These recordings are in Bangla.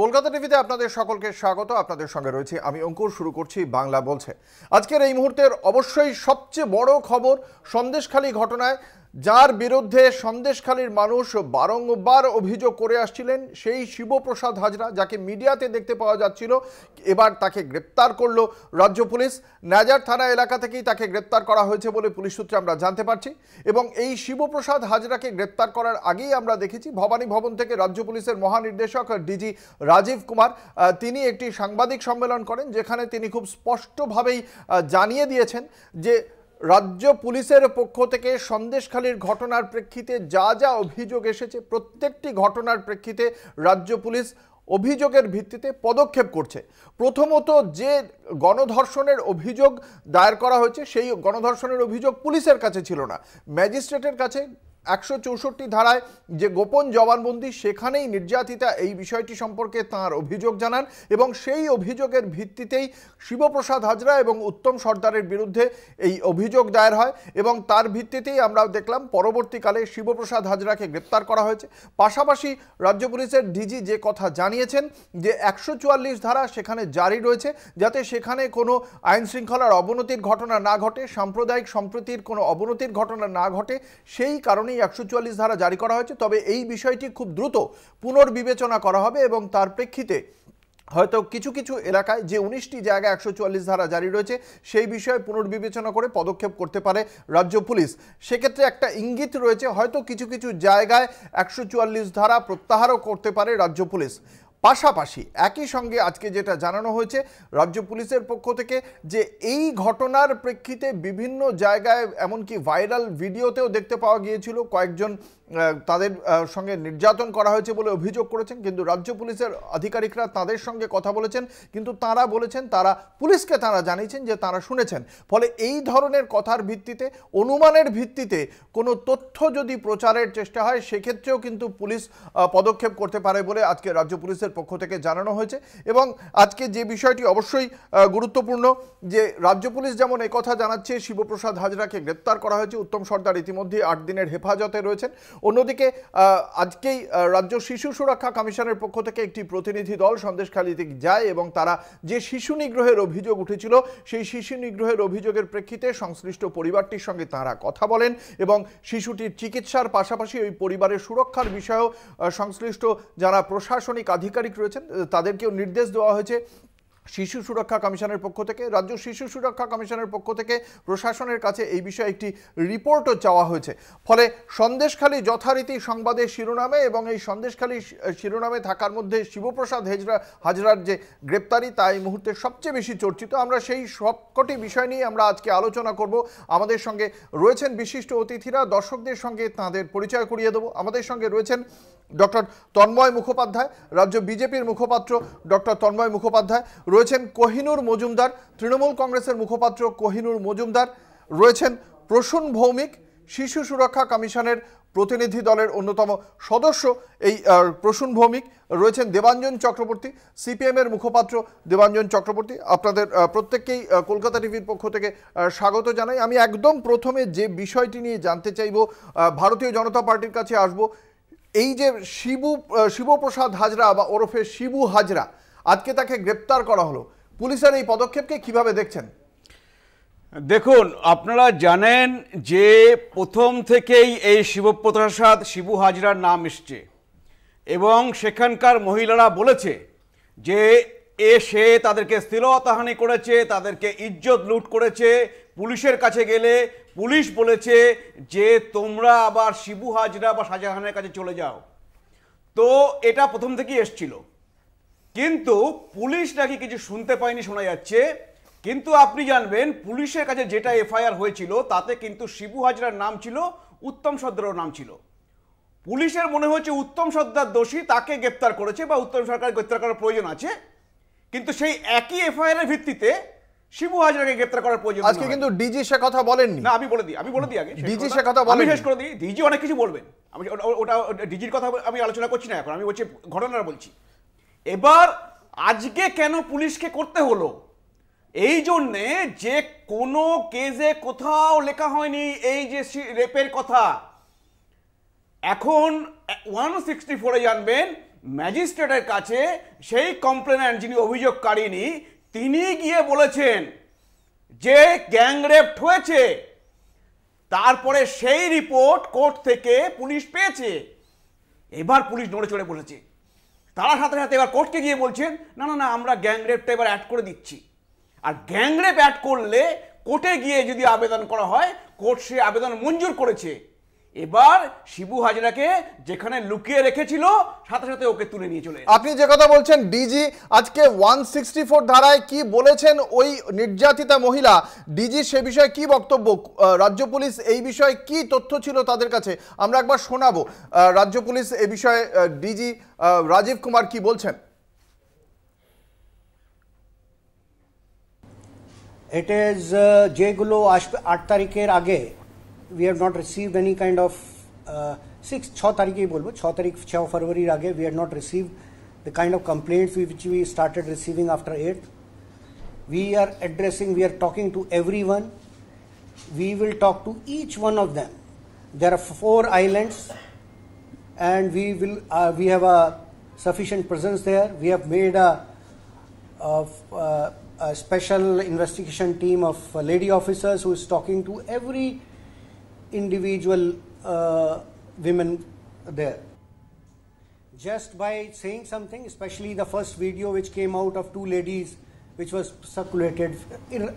কলকাতা টিভিতে আপনাদের সকলকে স্বাগত আপনাদের সঙ্গে রয়েছে আমি অঙ্কুর শুরু করছি বাংলা বলছে আজকের এই মুহূর্তের অবশ্যই সবচেয়ে বড় খবর সন্দেশখালী ঘটনায় যার বিরুদ্ধে সন্দেশখালীর মানুষ বারংবার অভিযোগ করে আসছিলেন সেই শিবপ্রসাদ হাজরা যাকে মিডিয়াতে দেখতে পাওয়া যাচ্ছিল এবার তাকে গ্রেপ্তার করল রাজ্য পুলিশ নাজার থানা এলাকা থেকেই তাকে গ্রেপ্তার করা হয়েছে বলে পুলিশ সূত্রে আমরা জানতে পারছি এবং এই শিবপ্রসাদ হাজরাকে গ্রেপ্তার করার আগেই আমরা দেখেছি ভবানী ভবন থেকে রাজ্য পুলিশের মহানির্দেশক ডিজি রাজীব কুমার তিনি একটি সাংবাদিক সম্মেলন করেন যেখানে তিনি খুব স্পষ্টভাবেই জানিয়ে দিয়েছেন যে রাজ্য পুলিশের পক্ষ থেকে সন্দেশখালীর ঘটনার প্রেক্ষিতে যা যা অভিযোগ এসেছে প্রত্যেকটি ঘটনার প্রেক্ষিতে রাজ্য পুলিশ অভিযোগের ভিত্তিতে পদক্ষেপ করছে প্রথমত যে গণধর্ষণের অভিযোগ দায়ের করা হয়েছে সেই গণধর্ষণের অভিযোগ পুলিশের কাছে ছিল না ম্যাজিস্ট্রেটের কাছে একশো চৌষট্টি ধারায় যে গোপন জবানবন্দি সেখানেই নির্যাতিতা এই বিষয়টি সম্পর্কে তার অভিযোগ জানান এবং সেই অভিযোগের ভিত্তিতেই শিবপ্রসাদ হাজরা এবং উত্তম সর্দারের বিরুদ্ধে এই অভিযোগ দায়ের হয় এবং তার ভিত্তিতেই আমরা দেখলাম পরবর্তীকালে শিবপ্রসাদ হাজরাকে গ্রেপ্তার করা হয়েছে পাশাপাশি রাজ্য পুলিশের ডিজি যে কথা জানিয়েছেন যে একশো ধারা সেখানে জারি রয়েছে যাতে সেখানে কোনো আইন শৃঙ্খলার অবনতির ঘটনা না ঘটে সাম্প্রদায়িক সম্প্রীতির কোনো অবনতির ঘটনা না ঘটে সেই কারণে কারণেই একশো চুয়াল্লিশ ধারা জারি করা হয়েছে তবে এই বিষয়টি খুব দ্রুত পুনর্বিবেচনা করা হবে এবং তার প্রেক্ষিতে হয়তো কিছু কিছু এলাকায় যে উনিশটি জায়গা একশো ধারা জারি রয়েছে সেই বিষয়ে পুনর্বিবেচনা করে পদক্ষেপ করতে পারে রাজ্য পুলিশ সেক্ষেত্রে একটা ইঙ্গিত রয়েছে হয়তো কিছু কিছু জায়গায় একশো ধারা প্রত্যাহারও করতে পারে রাজ্য পুলিশ পাশাপাশি একই সঙ্গে আজকে যেটা জানানো হয়েছে রাজ্য পুলিশের পক্ষ থেকে যে এই ঘটনার প্রেক্ষিতে বিভিন্ন জায়গায় এমনকি ভাইরাল ভিডিওতেও দেখতে পাওয়া গিয়েছিল কয়েকজন তাদের সঙ্গে নির্যাতন করা হয়েছে বলে অভিযোগ করেছেন কিন্তু রাজ্য পুলিশের আধিকারিকরা তাদের সঙ্গে কথা বলেছেন কিন্তু তারা বলেছেন তারা পুলিশকে তারা জানিয়েছেন যে তারা শুনেছেন ফলে এই ধরনের কথার ভিত্তিতে অনুমানের ভিত্তিতে কোনো তথ্য যদি প্রচারের চেষ্টা হয় সেক্ষেত্রেও কিন্তু পুলিশ পদক্ষেপ করতে পারে বলে আজকে রাজ্য পুলিশের পক্ষ থেকে জানানো হয়েছে এবং আজকে যে বিষয়টি অবশ্যই গুরুত্বপূর্ণ যে রাজ্য পুলিশ যেমন কথা জানাচ্ছে শিবপ্রসাদ হাজরাকে গ্রেপ্তার করা হয়েছে উত্তম সর্দার ইতিমধ্যে আট দিনের হেফাজতে রয়েছেন অন্যদিকে আজকেই রাজ্য শিশু সুরক্ষা কমিশনের পক্ষ থেকে একটি প্রতিনিধি দল সন্দেশখালীতে যায় এবং তারা যে শিশু নিগ্রহের অভিযোগ উঠেছিল সেই শিশু নিগ্রহের অভিযোগের প্রেক্ষিতে সংশ্লিষ্ট পরিবারটির সঙ্গে তারা কথা বলেন এবং শিশুটির চিকিৎসার পাশাপাশি ওই পরিবারের সুরক্ষার বিষয়েও সংশ্লিষ্ট যারা প্রশাসনিক আধিকারিক রয়েছেন তাদেরকেও নির্দেশ দেওয়া হয়েছে শিশু সুরক্ষা কমিশনের পক্ষ থেকে রাজ্য শিশু সুরক্ষা কমিশনের পক্ষ থেকে প্রশাসনের কাছে এই বিষয়ে একটি রিপোর্টও চাওয়া হয়েছে ফলে সন্দেশখালী যথারীতি সংবাদের শিরোনামে এবং এই সন্দেশখালী শিরোনামে থাকার মধ্যে শিবপ্রসাদ হেজরা হাজরার যে গ্রেপ্তারি তা এই মুহূর্তে সবচেয়ে বেশি চর্চিত আমরা সেই সবকটি বিষয় নিয়ে আমরা আজকে আলোচনা করব আমাদের সঙ্গে রয়েছেন বিশিষ্ট অতিথিরা দর্শকদের সঙ্গে তাঁদের পরিচয় করিয়ে দেবো আমাদের সঙ্গে রয়েছেন ডক্টর তন্ময় মুখোপাধ্যায় রাজ্য বিজেপির মুখপাত্র ডক্টর তন্ময় মুখোপাধ্যায় রয়েছেন কোহিনুর মজুমদার তৃণমূল কংগ্রেসের মুখপাত্র কোহিনুর মজুমদার রয়েছেন প্রসূন ভৌমিক শিশু সুরক্ষা কমিশনের প্রতিনিধি দলের অন্যতম সদস্য এই প্রসূন ভৌমিক রয়েছেন দেবাঞ্জন চক্রবর্তী সিপিএমের মুখপাত্র দেবাঞ্জন চক্রবর্তী আপনাদের প্রত্যেককেই কলকাতা টিভির পক্ষ থেকে স্বাগত জানাই আমি একদম প্রথমে যে বিষয়টি নিয়ে জানতে চাইব ভারতীয় জনতা পার্টির কাছে আসব এই যে শিবু শিবপ্রসাদ হাজরা বা ওরফে শিবু হাজরা আজকে তাকে গ্রেপ্তার করা হলো পুলিশের এই পদক্ষেপকে কিভাবে দেখছেন দেখুন আপনারা জানেন যে প্রথম থেকেই এই শিবপ্রসাদ শিবু হাজরার নাম এসছে এবং সেখানকার মহিলারা বলেছে যে এ সে তাদেরকে স্থিরতাহানি করেছে তাদেরকে ইজ্জত লুট করেছে পুলিশের কাছে গেলে পুলিশ বলেছে যে তোমরা আবার শিবু হাজরা বা শাহজাহানের কাছে চলে যাও তো এটা প্রথম থেকেই এসছিল কিন্তু পুলিশ নাকি কিছু শুনতে পায়নি শোনা যাচ্ছে কিন্তু আপনি জানবেন পুলিশের কাছে যেটা এফআইআর হয়েছিল তাতে কিন্তু শিবু হাজরার নাম ছিল উত্তম সর্দারও নাম ছিল পুলিশের মনে হচ্ছে উত্তম সর্দার দোষী তাকে গ্রেপ্তার করেছে বা উত্তম সরকার গ্রেপ্তার করার প্রয়োজন আছে কিন্তু সেই একই এফআইআর ভিত্তিতে শিবু হাজরাকে গ্রেপ্তার করার প্রয়োজন আজকে কিন্তু ডিজি সে কথা বলেননি না আমি বলে দিই আমি বলে দিই আগে ডিজি সে কথা বলেন শেষ করে দিই ডিজি অনেক কিছু বলবেন আমি ওটা ডিজির কথা আমি আলোচনা করছি না এখন আমি বলছি ঘটনাটা বলছি এবার আজকে কেন পুলিশকে করতে হলো এই জন্যে যে কোনো কেজে কোথাও লেখা হয়নি এই যে রেপের কথা এখন ওয়ান সিক্সটি ফোরে জানবেন ম্যাজিস্ট্রেটের কাছে সেই কমপ্লেন যিনি অভিযোগকারিনী তিনি গিয়ে বলেছেন যে গ্যাং রেপড হয়েছে তারপরে সেই রিপোর্ট কোর্ট থেকে পুলিশ পেয়েছে এবার পুলিশ নড়ে চড়ে বলেছে তারা সাথে সাথে এবার কোর্টকে গিয়ে বলছেন না না না আমরা গ্যাংরেপটা এবার অ্যাড করে দিচ্ছি আর গ্যাংরেপ অ্যাড করলে কোর্টে গিয়ে যদি আবেদন করা হয় কোর্ট সে আবেদন মঞ্জুর করেছে এবার শিবু হাজরাকে যেখানে লুকিয়ে রেখেছিল সাথে সাথে ওকে তুলে নিয়ে চলে আপনি যে কথা বলছেন ডিজি আজকে ওয়ান সিক্সটি ফোর ধারায় কি বলেছেন ওই নির্যাতিতা মহিলা ডিজি সে বিষয়ে কি বক্তব্য রাজ্য পুলিশ এই বিষয়ে কি তথ্য ছিল তাদের কাছে আমরা একবার শোনাবো রাজ্য পুলিশ এ বিষয়ে ডিজি রাজীব কুমার কি বলছেন ইট ইজ যেগুলো আসবে আট তারিখের আগে We have not received any kind of six छः तारीख ही बोलो छः तारीख छः फरवरी आगे we the kind of complaints which we started receiving after 8th. We are addressing, we are talking to everyone. We will talk to each one of them. There are four islands, and we will uh, we have a sufficient presence there. We have made a, uh, a special investigation team of lady officers who is talking to every individual uh, women there. Just by saying something, especially the first video which came out of two ladies, which was circulated,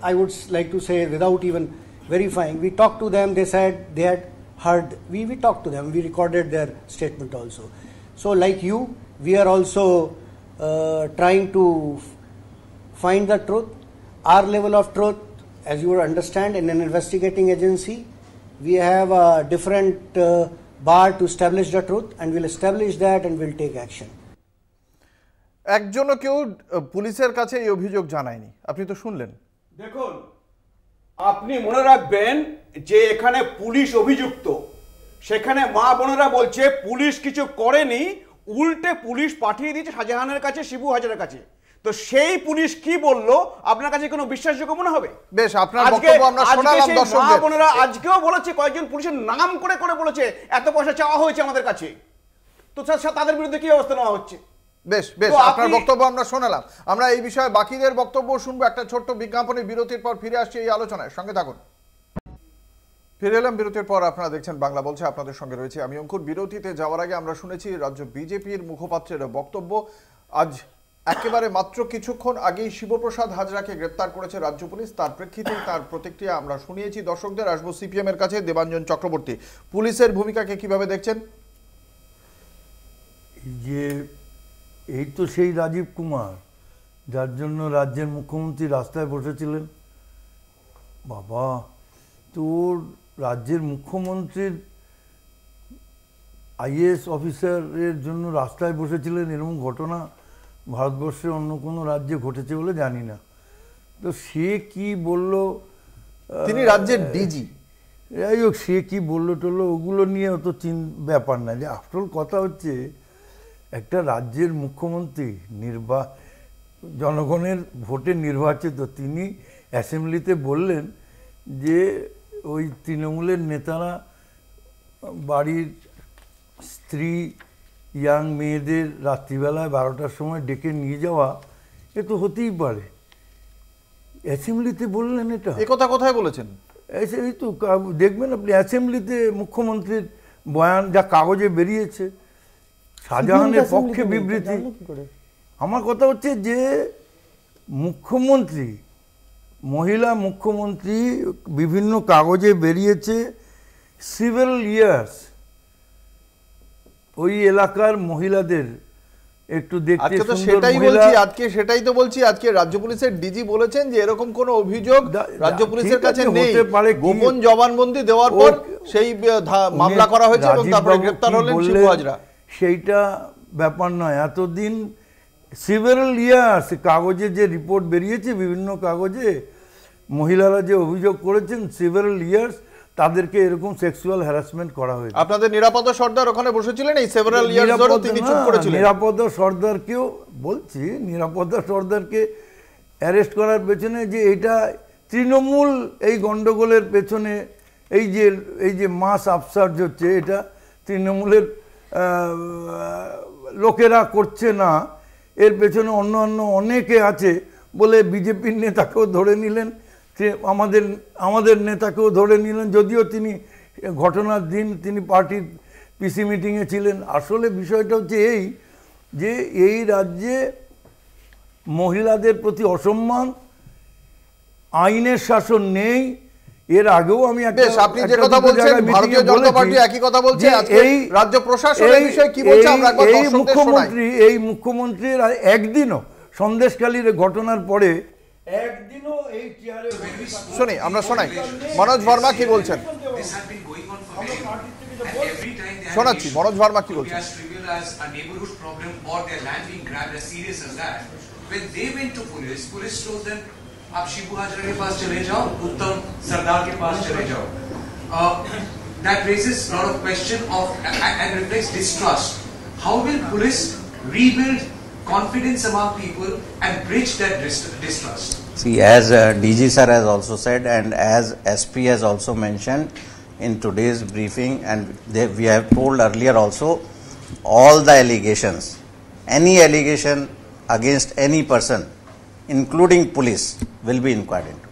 I would like to say without even verifying, we talked to them, they said they had heard, we, we talked to them, we recorded their statement also. So, like you, we are also uh, trying to find the truth. Our level of truth, as you would understand, in an investigating agency, we have a different uh, bar to establish the truth and we'll establish that and we'll take action একজনও কেউ পুলিশের কাছে এই অভিযোগ জানায়নি আপনি তো শুনলেন দেখুন আপনি মনে রাখবেন যে এখানে পুলিশ অভিযুক্ত সেখানে মা বোনেরা বলছে পুলিশ কিছু করেনি উল্টে পুলিশ পাঠিয়ে দিয়েছে শাহজাহানের কাছে শিবু হাজারের কাছে তো সেই পুলিশ কি বলল আপনার কাছে কোনো বিশ্বাসযোগ্য মনে হবে বেশ আপনার বক্তব্য আমরা শোনালাম দর্শকদের বোনেরা আজকেও বলেছে কয়েকজন পুলিশের নাম করে করে বলেছে এত পয়সা চাওয়া হয়েছে আমাদের কাছে তো তাদের বিরুদ্ধে কি ব্যবস্থা নেওয়া হচ্ছে বেশ বেশ আপনার বক্তব্য আমরা শোনালাম আমরা এই বিষয়ে বাকিদের বক্তব্য শুনবো একটা ছোট্ট বিজ্ঞাপনের বিরতির পর ফিরে আসছি এই আলোচনায় সঙ্গে থাকুন ফিরে এলাম বিরতির পর আপনারা দেখছেন বাংলা বলছে আপনাদের সঙ্গে রয়েছে আমি অঙ্কুর বিরতিতে যাওয়ার আগে আমরা শুনেছি রাজ্য বিজেপির মুখপাত্রের বক্তব্য আজ একেবারে মাত্র কিছুক্ষণ আগেই শিবপ্রসাদ হাজরাকে গ্রেপ্তার করেছে রাজ্য পুলিশ তার প্রেক্ষিতে তার প্রতিক্রিয়া আমরা শুনিয়েছি দর্শকদের আসবো সিপিএম এর কাছে দেবাঞ্জন চক্রবর্তী পুলিশের ভূমিকাকে কিভাবে দেখছেন যে এই তো সেই রাজীব কুমার যার জন্য রাজ্যের মুখ্যমন্ত্রী রাস্তায় বসেছিলেন বাবা তোর রাজ্যের মুখ্যমন্ত্রীর আইএএস অফিসারের জন্য রাস্তায় বসেছিলেন এরকম ঘটনা ভারতবর্ষের অন্য কোনো রাজ্যে ঘটেছে বলে জানি না তো সে কি বলল তিনি রাজ্যের ডিজি যাই হোক সে কি বললো টললো ওগুলো নিয়ে অত চিন ব্যাপার না যে আফটল কথা হচ্ছে একটা রাজ্যের মুখ্যমন্ত্রী নির্বা জনগণের ভোটে নির্বাচিত তিনি অ্যাসেম্বলিতে বললেন যে ওই তৃণমূলের নেতারা বাড়ির স্ত্রী ইয়াং মেয়েদের রাত্রিবেলায় বারোটার সময় ডেকে নিয়ে যাওয়া এ তো হতেই পারে অ্যাসেম্বলিতে বললেন এটা কথা কোথায় বলেছেন এই তো দেখবেন আপনি অ্যাসেম্বলিতে মুখ্যমন্ত্রীর বয়ান যা কাগজে বেরিয়েছে শাহজাহানের পক্ষে বিবৃতি আমার কথা হচ্ছে যে মুখ্যমন্ত্রী মহিলা মুখ্যমন্ত্রী বিভিন্ন কাগজে বেরিয়েছে সিভিল ইয়ার্স ওই এলাকার মহিলাদের একটু দেখতে তো সেটাই বলছি আজকে সেটাই তো বলছি আজকে রাজ্য পুলিশের ডিজি বলেছেন যে এরকম কোনো অভিযোগ রাজ্য পুলিশের কাছে নেই গোপন জবানবন্দি দেওয়ার পর সেই মামলা করা হয়েছে এবং তারপরে গ্রেফতার হলেন শিবু সেইটা ব্যাপার নয় এতদিন সিভেরাল ইয়ার্স কাগজে যে রিপোর্ট বেরিয়েছে বিভিন্ন কাগজে মহিলারা যে অভিযোগ করেছেন সিভেরাল ইয়ার্স তাদেরকে এরকম সেক্সুয়াল হ্যারাসমেন্ট করা হয়েছে আপনাদের নিরাপদ সর্দার ওখানে বসেছিলেন এই সেভারাল ইয়ার্স ধরে তিনি চুপ করেছিলেন নিরাপদ সর্দারকেও বলছি নিরাপদ সর্দারকে অ্যারেস্ট করার পেছনে যে এটা তৃণমূল এই গণ্ডগোলের পেছনে এই যে এই যে মাস আফসার্জ হচ্ছে এটা তৃণমূলের লোকেরা করছে না এর পেছনে অন্য অন্য অনেকে আছে বলে বিজেপির নেতাকেও ধরে নিলেন যে আমাদের আমাদের নেতাকেও ধরে নিলেন যদিও তিনি ঘটনার দিন তিনি পার্টির পিসি মিটিংয়ে ছিলেন আসলে বিষয়টা হচ্ছে এই যে এই রাজ্যে মহিলাদের প্রতি অসম্মান আইনের শাসন নেই এর আগেও আমি আপনি যে কথা বলছেন ভারতীয় জনতা পার্টি একই কথা বলছে এই রাজ্য প্রশাসনের বিষয়ে কি বলছে এই মুখ্যমন্ত্রী এই মুখ্যমন্ত্রীর একদিনও সন্দেশকালীর ঘটনার পরে শুনি আমরা শোনাই মনোজ বর্মা কি বলছেন শোনাচ্ছি মনোজ বর্মা কি বলছেন When they went to police, police told them, आप शिबू हाजरा के पास चले जाओ, उत्तम सरदार के पास चले जाओ. Uh, that raises a lot of question of and reflects distrust. How will police rebuild confidence among people and bridge that distrust. See, as uh, DG sir has also said, and as SP has also mentioned in today's briefing, and they, we have told earlier also, all the allegations, any allegation against any person, including police, will be inquired into.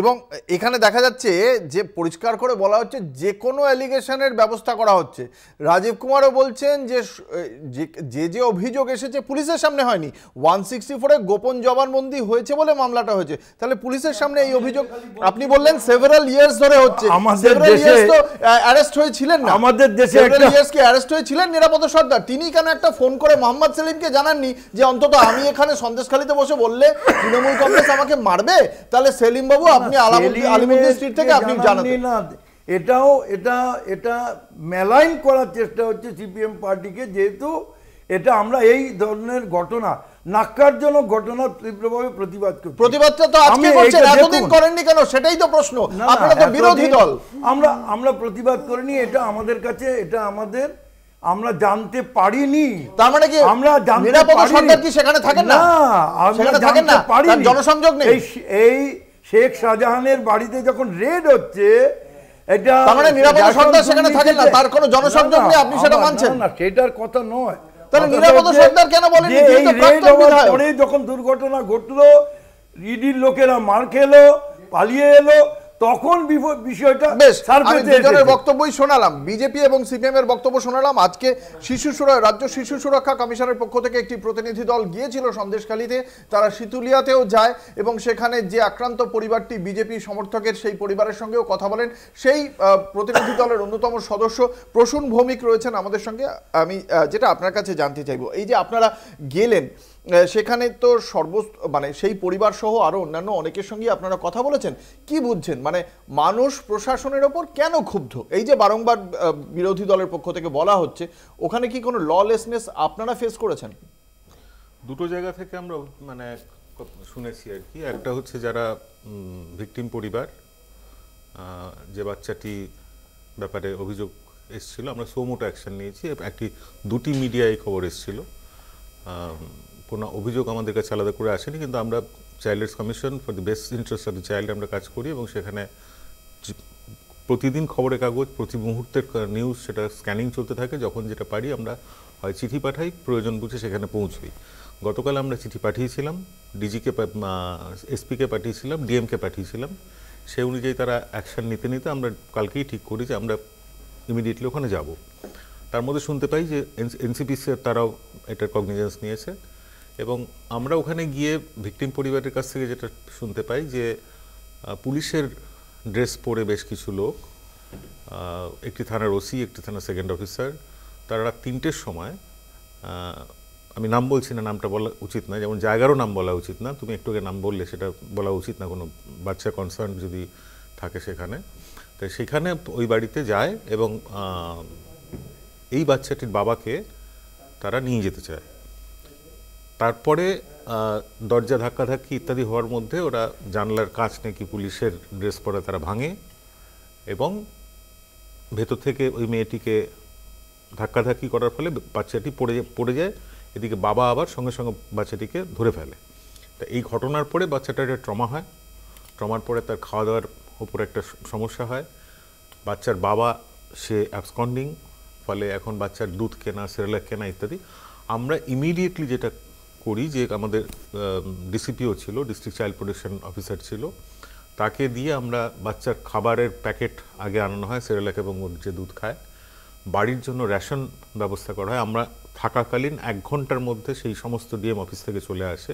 এবং এখানে দেখা যাচ্ছে যে পরিষ্কার করে বলা হচ্ছে যে কোনো অ্যালিগেশনের ব্যবস্থা করা হচ্ছে রাজীব কুমারও বলছেন যে যে যে অভিযোগ এসেছে পুলিশের সামনে হয়নি ওয়ান সিক্সটি ফোরে গোপন জবানবন্দি হয়েছে বলে মামলাটা হয়েছে তাহলে পুলিশের সামনে এই অভিযোগ আপনি বললেন সেভারাল ইয়ার্স ধরে হচ্ছে অ্যারেস্ট হয়েছিলেন না আমাদের দেশে সেভারাল ইয়ার্স কি অ্যারেস্ট হয়েছিলেন নিরাপদ সর্দার তিনি কেন একটা ফোন করে মোহাম্মদ সেলিমকে জানাননি যে অন্তত আমি এখানে সন্দেশখালিতে বসে বললে তৃণমূল কংগ্রেস আমাকে মারবে তাহলে সেলিম বাবু আপনি আলিমুদ্দিন স্ট্রিট থেকে আপনি জানাতেন না এটাও এটা এটা মেলাইন করার চেষ্টা হচ্ছে সিপিএম পার্টিকে যেহেতু এটা আমরা এই ধরনের ঘটনা নাক্কারজনক ঘটনা তীব্রভাবে প্রতিবাদ করি প্রতিবাদটা তো আজকে বলছে এতদিন করেননি কেন সেটাই তো প্রশ্ন আপনারা তো বিরোধী দল আমরা আমরা প্রতিবাদ করিনি এটা আমাদের কাছে এটা আমাদের আমরা জানতে পারিনি তার মানে কি আমরা জানতে পারিনি সরকার কি সেখানে থাকেন না সেখানে থাকেন না জনসংযোগ নেই এই শেখ শাহজাহানের বাড়িতে যখন রেড হচ্ছে মানে নিরাপদ সেখানে না তার কোনো নেই আপনি সেটা মানছেন না সেটার কথা নয় কেন এই দুর্ঘটনা ঘটলো লোকেরা মার খেলো পালিয়ে এলো তখন বিষয়টা বেশ দুজনের বক্তব্যই শোনালাম বিজেপি এবং সিপিএম এর বক্তব্য শোনালাম আজকে শিশু সুরক্ষা রাজ্য শিশু সুরক্ষা কমিশনের পক্ষ থেকে একটি প্রতিনিধি দল গিয়েছিল সন্দেশখালীতে তারা সিতুলিয়াতেও যায় এবং সেখানে যে আক্রান্ত পরিবারটি বিজেপি সমর্থকের সেই পরিবারের সঙ্গেও কথা বলেন সেই প্রতিনিধি দলের অন্যতম সদস্য প্রসূন ভৌমিক রয়েছেন আমাদের সঙ্গে আমি যেটা আপনার কাছে জানতে চাইব এই যে আপনারা গেলেন সেখানে তো সর্ব মানে সেই পরিবার সহ আরও অন্যান্য অনেকের সঙ্গে আপনারা কথা বলেছেন কি বুঝছেন মানে মানুষ প্রশাসনের ওপর কেন ক্ষুব্ধ এই যে বারংবার বিরোধী দলের পক্ষ থেকে বলা হচ্ছে ওখানে কি কোনো ললেসনেস আপনারা ফেস করেছেন দুটো জায়গা থেকে আমরা মানে শুনেছি আর কি একটা হচ্ছে যারা ভিকটিম পরিবার যে বাচ্চাটি ব্যাপারে অভিযোগ এসেছিল আমরা সোমোটো অ্যাকশন নিয়েছি একটি দুটি মিডিয়া এই খবর এসেছিল কোনো অভিযোগ আমাদের কাছে আলাদা করে আসেনি কিন্তু আমরা child's commission for the best interest of the child আমরা কাজ করি এবং সেখানে প্রতিদিন খবরের কাগজ প্রতি মুহূর্তের নিউজ সেটা স্ক্যানিং চলতে থাকে যখন যেটা পারি আমরা হয় চিঠি পাঠাই প্রয়োজন বুঝে সেখানে পৌঁছই গতকাল আমরা চিঠি পাঠিয়েছিলাম ডিজিকে এসপিকে পাঠিয়েছিলাম ডিএমকে পাঠিয়েছিলাম সে অনুযায়ী তারা অ্যাকশান নিতে নিতে আমরা কালকেই ঠিক করি যে আমরা ইমিডিয়েটলি ওখানে যাব তার মধ্যে শুনতে পাই যে এনসিপিসির তারাও এটার কগনিজেন্স নিয়েছে এবং আমরা ওখানে গিয়ে ভিকটিম পরিবারের কাছ থেকে যেটা শুনতে পাই যে পুলিশের ড্রেস পরে বেশ কিছু লোক একটি থানার ওসি একটি থানার সেকেন্ড অফিসার তারা রাত তিনটের সময় আমি নাম বলছি না নামটা বলা উচিত না যেমন জায়গারও নাম বলা উচিত না তুমি একটু আগে নাম বললে সেটা বলা উচিত না কোনো বাচ্চা কনসার্ন যদি থাকে সেখানে তাই সেখানে ওই বাড়িতে যায় এবং এই বাচ্চাটির বাবাকে তারা নিয়ে যেতে চায় তারপরে দরজা ধাক্কাধাক্কি ইত্যাদি হওয়ার মধ্যে ওরা জানলার কাঁচ নাকি পুলিশের ড্রেস পরে তারা ভাঙে এবং ভেতর থেকে ওই মেয়েটিকে ধাক্কাধাক্কি করার ফলে বাচ্চাটি পড়ে পড়ে যায় এদিকে বাবা আবার সঙ্গে সঙ্গে বাচ্চাটিকে ধরে ফেলে তা এই ঘটনার পরে বাচ্চাটার একটা ট্রমা হয় ট্রমার পরে তার খাওয়া দাওয়ার উপর একটা সমস্যা হয় বাচ্চার বাবা সে অ্যাবসকন্ডিং ফলে এখন বাচ্চার দুধ কেনা সেরেলাক কেনা ইত্যাদি আমরা ইমিডিয়েটলি যেটা করি যে আমাদের ডিসিপিও ছিল ডিস্ট্রিক্ট চাইল্ড প্রোটেকশন অফিসার ছিল তাকে দিয়ে আমরা বাচ্চার খাবারের প্যাকেট আগে আনানো হয় সেরেলাক এবং ওর যে দুধ খায় বাড়ির জন্য রেশন ব্যবস্থা করা হয় আমরা থাকাকালীন এক ঘন্টার মধ্যে সেই সমস্ত ডিএম অফিস থেকে চলে আসে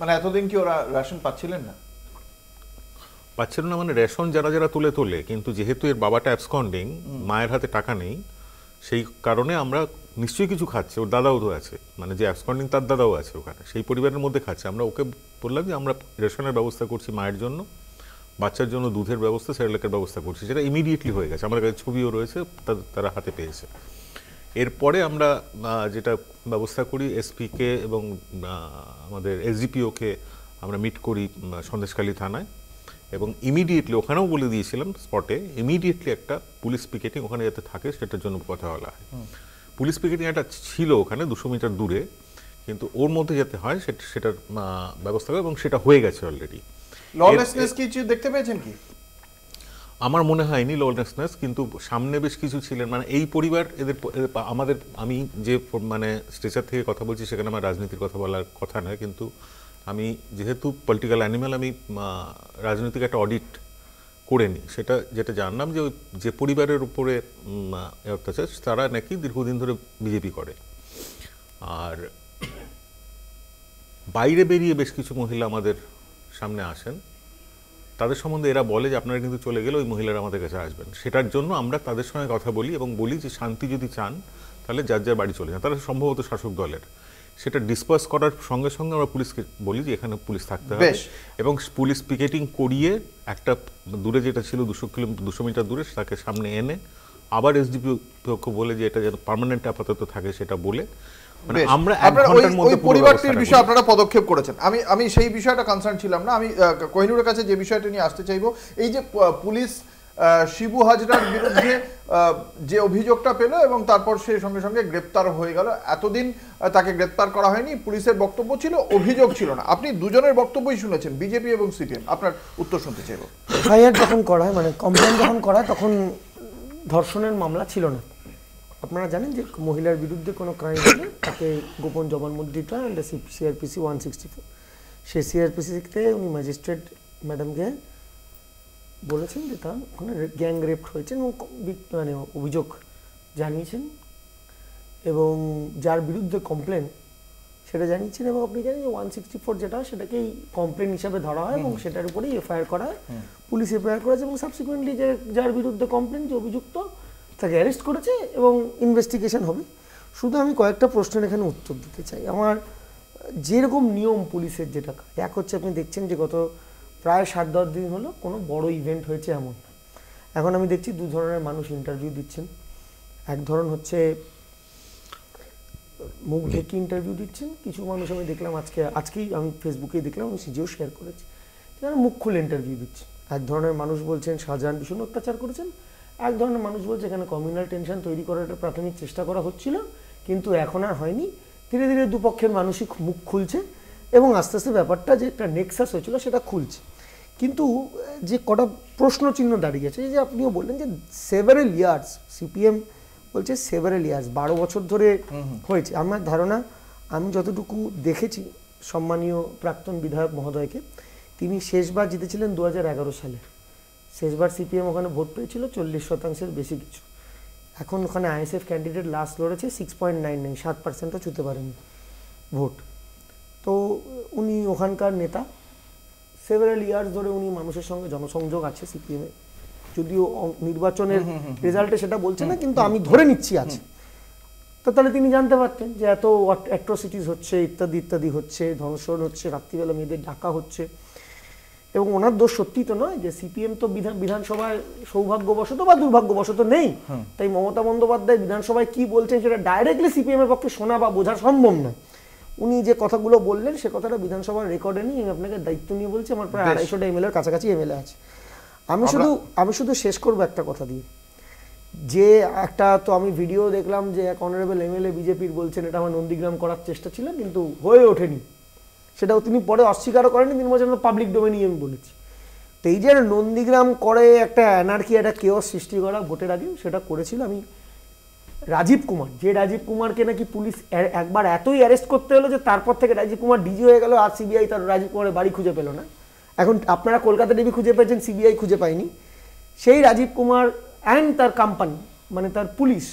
মানে এতদিন কি ওরা রেশন পাচ্ছিলেন না পাচ্ছিল না মানে রেশন যারা যারা তুলে তোলে কিন্তু যেহেতু এর বাবাটা অ্যাবসকন্ডিং মায়ের হাতে টাকা নেই সেই কারণে আমরা নিশ্চয়ই কিছু খাচ্ছে ওর দাদাও তো আছে মানে যে অ্যাবসকন্ডিং তার দাদাও আছে ওখানে সেই পরিবারের মধ্যে খাচ্ছে আমরা ওকে বললাম যে আমরা রেশনের ব্যবস্থা করছি মায়ের জন্য বাচ্চার জন্য দুধের ব্যবস্থা সেরেলেকের ব্যবস্থা করছি যেটা ইমিডিয়েটলি হয়ে গেছে আমার কাছে ছবিও রয়েছে তারা হাতে পেয়েছে এরপরে আমরা যেটা ব্যবস্থা করি এসপিকে এবং আমাদের এসজিপিওকে আমরা মিট করি সন্দেশখালী থানায় এবং ইমিডিয়েটলি ওখানেও বলে দিয়েছিলাম স্পটে ইমিডিয়েটলি একটা পুলিশ পিকেটিং ওখানে যাতে থাকে সেটার জন্য কথা বলা হয় পুলিশ পিকেটিং একটা ছিল ওখানে দুশো মিটার দূরে কিন্তু ওর মধ্যে যেতে হয় সেটার ব্যবস্থা করে এবং সেটা হয়ে গেছে অলরেডি ললেসনেস কিছু দেখতে পেয়েছেন কি আমার মনে হয়নি ললেসনেস কিন্তু সামনে বেশ কিছু ছিলেন মানে এই পরিবার এদের আমাদের আমি যে মানে স্টেচার থেকে কথা বলছি সেখানে আমার রাজনীতির কথা বলার কথা নয় কিন্তু আমি যেহেতু পলিটিক্যাল অ্যানিম্যাল আমি রাজনৈতিক একটা অডিট করে নিই সেটা যেটা জানলাম যে যে পরিবারের উপরে অত্যাচার তারা নাকি দীর্ঘদিন ধরে বিজেপি করে আর বাইরে বেরিয়ে বেশ কিছু মহিলা আমাদের সামনে আসেন তাদের সম্বন্ধে এরা বলে যে আপনারা কিন্তু চলে গেলে ওই মহিলারা আমাদের কাছে আসবেন সেটার জন্য আমরা তাদের সঙ্গে কথা বলি এবং বলি যে শান্তি যদি চান তাহলে যার যার বাড়ি চলে যান তারা সম্ভবত শাসক দলের সেটা ডিসপার্স করার সঙ্গে সঙ্গে আমরা পুলিশকে বলি যে এখানে পুলিশ থাকতে হবে এবং পুলিশ পিকেটিং করিয়ে একটা দূরে যেটা ছিল দুশো কিলোমিটার দুশো মিটার দূরে তাকে সামনে এনে আবার এসডিপি পক্ষ বলে যে এটা যেন পারমানেন্ট আপাতত থাকে সেটা বলে মানে আমি সেই বিষয়টা কনসার্ন ছিলাম না আমি কোহিনুরের কাছে যে বিষয়টা নিয়ে আসতে চাইবো এই যে পুলিশ শিবু হাজরার বিরুদ্ধে যে অভিযোগটা পেল এবং তারপর সে সঙ্গে সঙ্গে গ্রেপ্তার হয়ে গেল এতদিন তাকে গ্রেপ্তার করা হয়নি পুলিশের বক্তব্য ছিল অভিযোগ ছিল না আপনি দুজনের বক্তব্যই শুনেছেন বিজেপি এবং সিপিএম আপনার উত্তর শুনতে চাইব এফআইআর যখন করা হয় মানে কমপ্লেন যখন করা তখন ধর্ষণের মামলা ছিল না আপনারা জানেন যে মহিলার বিরুদ্ধে কোনো ক্রাইম হলে তাকে গোপন জবানবন্দিটা সিআরপিসি ওয়ান সিক্সটি ফোর সেই থেকে উনি ম্যাজিস্ট্রেট ম্যাডামকে বলেছেন যে তার ওখানে গ্যাং রেপ্ট হয়েছেন এবং মানে অভিযোগ জানিয়েছেন এবং যার বিরুদ্ধে কমপ্লেন সেটা জানিয়েছেন এবং আপনি জানেন যে ওয়ান সিক্সটি ফোর যেটা সেটাকেই কমপ্লেন হিসাবে ধরা হয় এবং সেটার উপরেই এফআইআর করা হয় পুলিশ এফআইআর করেছে এবং সাবসিকুয়েন্টলি যে যার বিরুদ্ধে কমপ্লেন যে অভিযুক্ত তাকে অ্যারেস্ট করেছে এবং ইনভেস্টিগেশন হবে শুধু আমি কয়েকটা প্রশ্নের এখানে উত্তর দিতে চাই আমার যেরকম নিয়ম পুলিশের যেটা এক হচ্ছে আপনি দেখছেন যে গত প্রায় সাত দশ দিন হলো কোনো বড় ইভেন্ট হয়েছে এমন এখন আমি দেখছি দু ধরনের মানুষ ইন্টারভিউ দিচ্ছেন এক ধরন হচ্ছে মুখ ঢেকে ইন্টারভিউ দিচ্ছেন কিছু মানুষ আমি দেখলাম আজকে আজকেই আমি ফেসবুকেই দেখলাম আমি সিজিও শেয়ার করেছি যারা মুখ খুলে ইন্টারভিউ দিচ্ছেন এক ধরনের মানুষ বলছেন শাহজাহান ভীষণ অত্যাচার করেছেন এক ধরনের মানুষ বলছে এখানে কমিউনাল টেনশন তৈরি করার একটা প্রাথমিক চেষ্টা করা হচ্ছিল কিন্তু এখন আর হয়নি ধীরে ধীরে দুপক্ষের মানুষই মুখ খুলছে এবং আস্তে আস্তে ব্যাপারটা যে একটা নেক্সাস হয়েছিল সেটা খুলছে কিন্তু যে কটা প্রশ্নচিহ্ন দাঁড়িয়েছে যে আপনিও বললেন যে সেভারেল ইয়ার্স সিপিএম বলছে সেভারেল ইয়ার্স বারো বছর ধরে হয়েছে আমার ধারণা আমি যতটুকু দেখেছি সম্মানীয় প্রাক্তন বিধায়ক মহোদয়কে তিনি শেষবার জিতেছিলেন দু হাজার সালে শেষবার সিপিএম ওখানে ভোট পেয়েছিল চল্লিশ শতাংশের বেশি কিছু এখন ওখানে আইএসএফ ক্যান্ডিডেট লাস্ট লড়েছে সিক্স পয়েন্ট নাইন নাইন সাত পার্সেন্টও ছুতে পারেনি ভোট তো উনি ওখানকার নেতা সেভারাল ইয়ার্স ধরে উনি মানুষের সঙ্গে জনসংযোগ আছে সিপিএমে যদিও নির্বাচনের রেজাল্টে সেটা বলছে না কিন্তু আমি ধরে নিচ্ছি আছে তো তাহলে তিনি জানতে পারতেন যে এত অ্যাট্রোসিটিস হচ্ছে ইত্যাদি ইত্যাদি হচ্ছে ধর্ষণ হচ্ছে রাত্রিবেলা মেয়েদের ডাকা হচ্ছে এবং ওনার দোষ সত্যি তো নয় যে সিপিএম তো বিধান বিধানসভায় সৌভাগ্যবশত বা দুর্ভাগ্যবশত নেই তাই মমতা বন্দ্যোপাধ্যায় বিধানসভায় কি বলছেন সেটা ডাইরেক্টলি সিপিএম এর পক্ষে শোনা বা বোঝা সম্ভব নয় উনি যে কথাগুলো বললেন সে কথাটা বিধানসভার রেকর্ডে নিয়ে আমি আপনাকে দায়িত্ব নিয়ে বলছি আমার প্রায় আড়াইশোটা এমএলএর কাছাকাছি এমএলএ আছে আমি শুধু আমি শুধু শেষ করবো একটা কথা দিয়ে যে একটা তো আমি ভিডিও দেখলাম যে এক অনারেবল এমএলএ বিজেপির বলছেন এটা আমার নন্দীগ্রাম করার চেষ্টা ছিল কিন্তু হয়ে ওঠেনি সেটাও তিনি পরে অস্বীকারও করেনি তিনি বলছেন পাবলিক ডোমেনি আমি বলেছি তো এই যে নন্দীগ্রাম করে একটা অ্যানার্কি একটা কেওস সৃষ্টি করা ভোটের আগে সেটা করেছিল আমি রাজীব কুমার যে রাজীব কুমারকে নাকি পুলিশ একবার এতই অ্যারেস্ট করতে হলো যে তারপর থেকে রাজীব কুমার ডিজি হয়ে গেল আর সিবিআই তার রাজীব কুমারের বাড়ি খুঁজে পেল না এখন আপনারা কলকাতা ডিবি খুঁজে পেয়েছেন সিবিআই খুঁজে পায়নি সেই রাজীব কুমার অ্যান্ড তার কোম্পানি মানে তার পুলিশ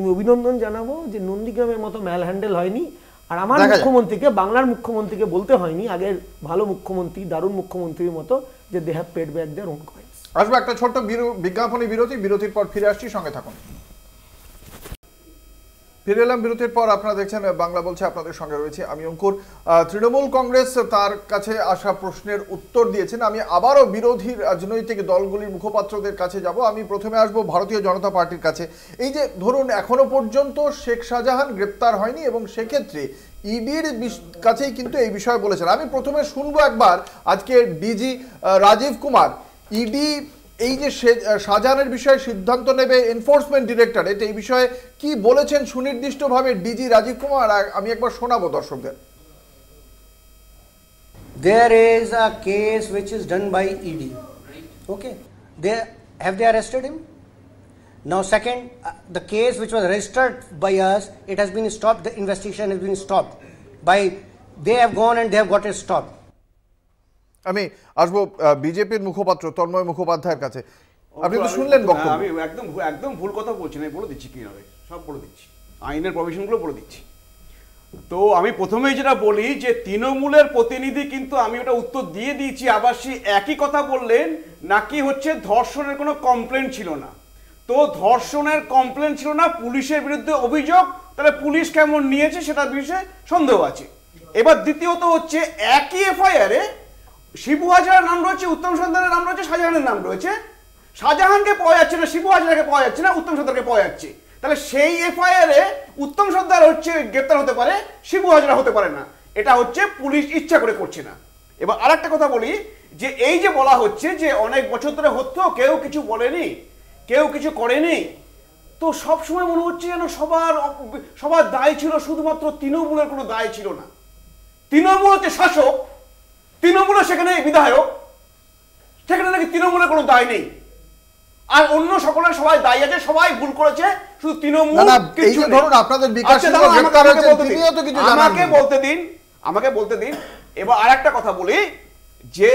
আমি অভিনন্দন জানাবো যে নন্দীগ্রামের মতো ম্যাল হ্যান্ডেল হয়নি আর আমার মুখ্যমন্ত্রীকে বাংলার মুখ্যমন্ত্রীকে বলতে হয়নি আগের ভালো মুখ্যমন্ত্রী দারুণ মুখ্যমন্ত্রীর মতো যে দেহ পেট ব্যাগ দেয় দেয়ার ওন কয়েন্স আসবো একটা ছোট্ট বিজ্ঞাপনী বিরতি বিরতির পর ফিরে আসছি সঙ্গে থাকুন ফিরে এলাম বিরতির পর আপনারা দেখছেন বাংলা বলছে আপনাদের সঙ্গে রয়েছে আমি অঙ্কুর তৃণমূল কংগ্রেস তার কাছে আসা প্রশ্নের উত্তর দিয়েছেন আমি আবারও বিরোধী রাজনৈতিক দলগুলির মুখপাত্রদের কাছে যাব আমি প্রথমে আসব ভারতীয় জনতা পার্টির কাছে এই যে ধরুন এখনো পর্যন্ত শেখ শাহজাহান গ্রেপ্তার হয়নি এবং সেক্ষেত্রে ইডির কাছেই কিন্তু এই বিষয়ে বলেছেন আমি প্রথমে শুনবো একবার আজকে ডিজি রাজীব কুমার ইডি এই যে শাহজাহানের বিষয়ে সিদ্ধান্ত নেবে এনফোর্সমেন্ট ডিরেক্টরেট এই বিষয়ে কি বলেছেন সুনির্দিষ্টভাবে ডিজি রাজীব কুমার আমি একবার শোনাবো দর্শকদের there is a case which is done by ed right. okay they have they arrested him now second uh, the case which was registered by us it has been stopped the investigation has been stopped by they have gone and they have got it stopped আমি আসবো বিজেপির মুখপাত্র তন্ময় মুখোপাধ্যায়ের কাছে আপনি তো শুনলেন বক্তব্য আমি একদম একদম ভুল কথা বলছি না বলে দিচ্ছি কীভাবে সব বলে দিচ্ছি আইনের প্রভিশনগুলো বলে দিচ্ছি তো আমি প্রথমেই যেটা বলি যে তৃণমূলের প্রতিনিধি কিন্তু আমি ওটা উত্তর দিয়ে দিয়েছি আবার সে একই কথা বললেন নাকি হচ্ছে ধর্ষণের কোনো কমপ্লেন ছিল না তো ধর্ষণের কমপ্লেন ছিল না পুলিশের বিরুদ্ধে অভিযোগ তাহলে পুলিশ কেমন নিয়েছে সেটার বিষয়ে সন্দেহ আছে এবার দ্বিতীয়ত হচ্ছে একই এফআইআরে শিবু হাজার নাম রয়েছে উত্তম সন্তানের নাম রয়েছে শাহজাহানের নাম রয়েছে শাহজাহানকে পাওয়া যাচ্ছে না শিবু হাজরাকে পাওয়া যাচ্ছে না উত্তম সর্দারকে পাওয়া যাচ্ছে তাহলে সেই এফআইআর এ উত্তম সর্দার হচ্ছে গ্রেপ্তার হতে পারে শিবু হাজরা হতে পারে না এটা হচ্ছে পুলিশ ইচ্ছা করে করছে না এবার আর একটা কথা বলি যে এই যে বলা হচ্ছে যে অনেক বছর ধরে হতো কেউ কিছু বলেনি কেউ কিছু করেনি তো সব সময় মনে হচ্ছে যেন সবার সবার দায় ছিল শুধুমাত্র তৃণমূলের কোনো দায় ছিল না তৃণমূল হচ্ছে শাসক তৃণমূলের সেখানে বিধায়ক সেখানে নাকি তৃণমূলের কোনো দায় নেই আর অন্য সকলের সবাই আছে সবাই ভুল করেছে শুধু তৃণমূল কিছু ধরুন আপনাদের আচ্ছা, বিকাশ আমাকে বলতে দিন আমাকে বলতে দিন এবার আর একটা কথা বলি যে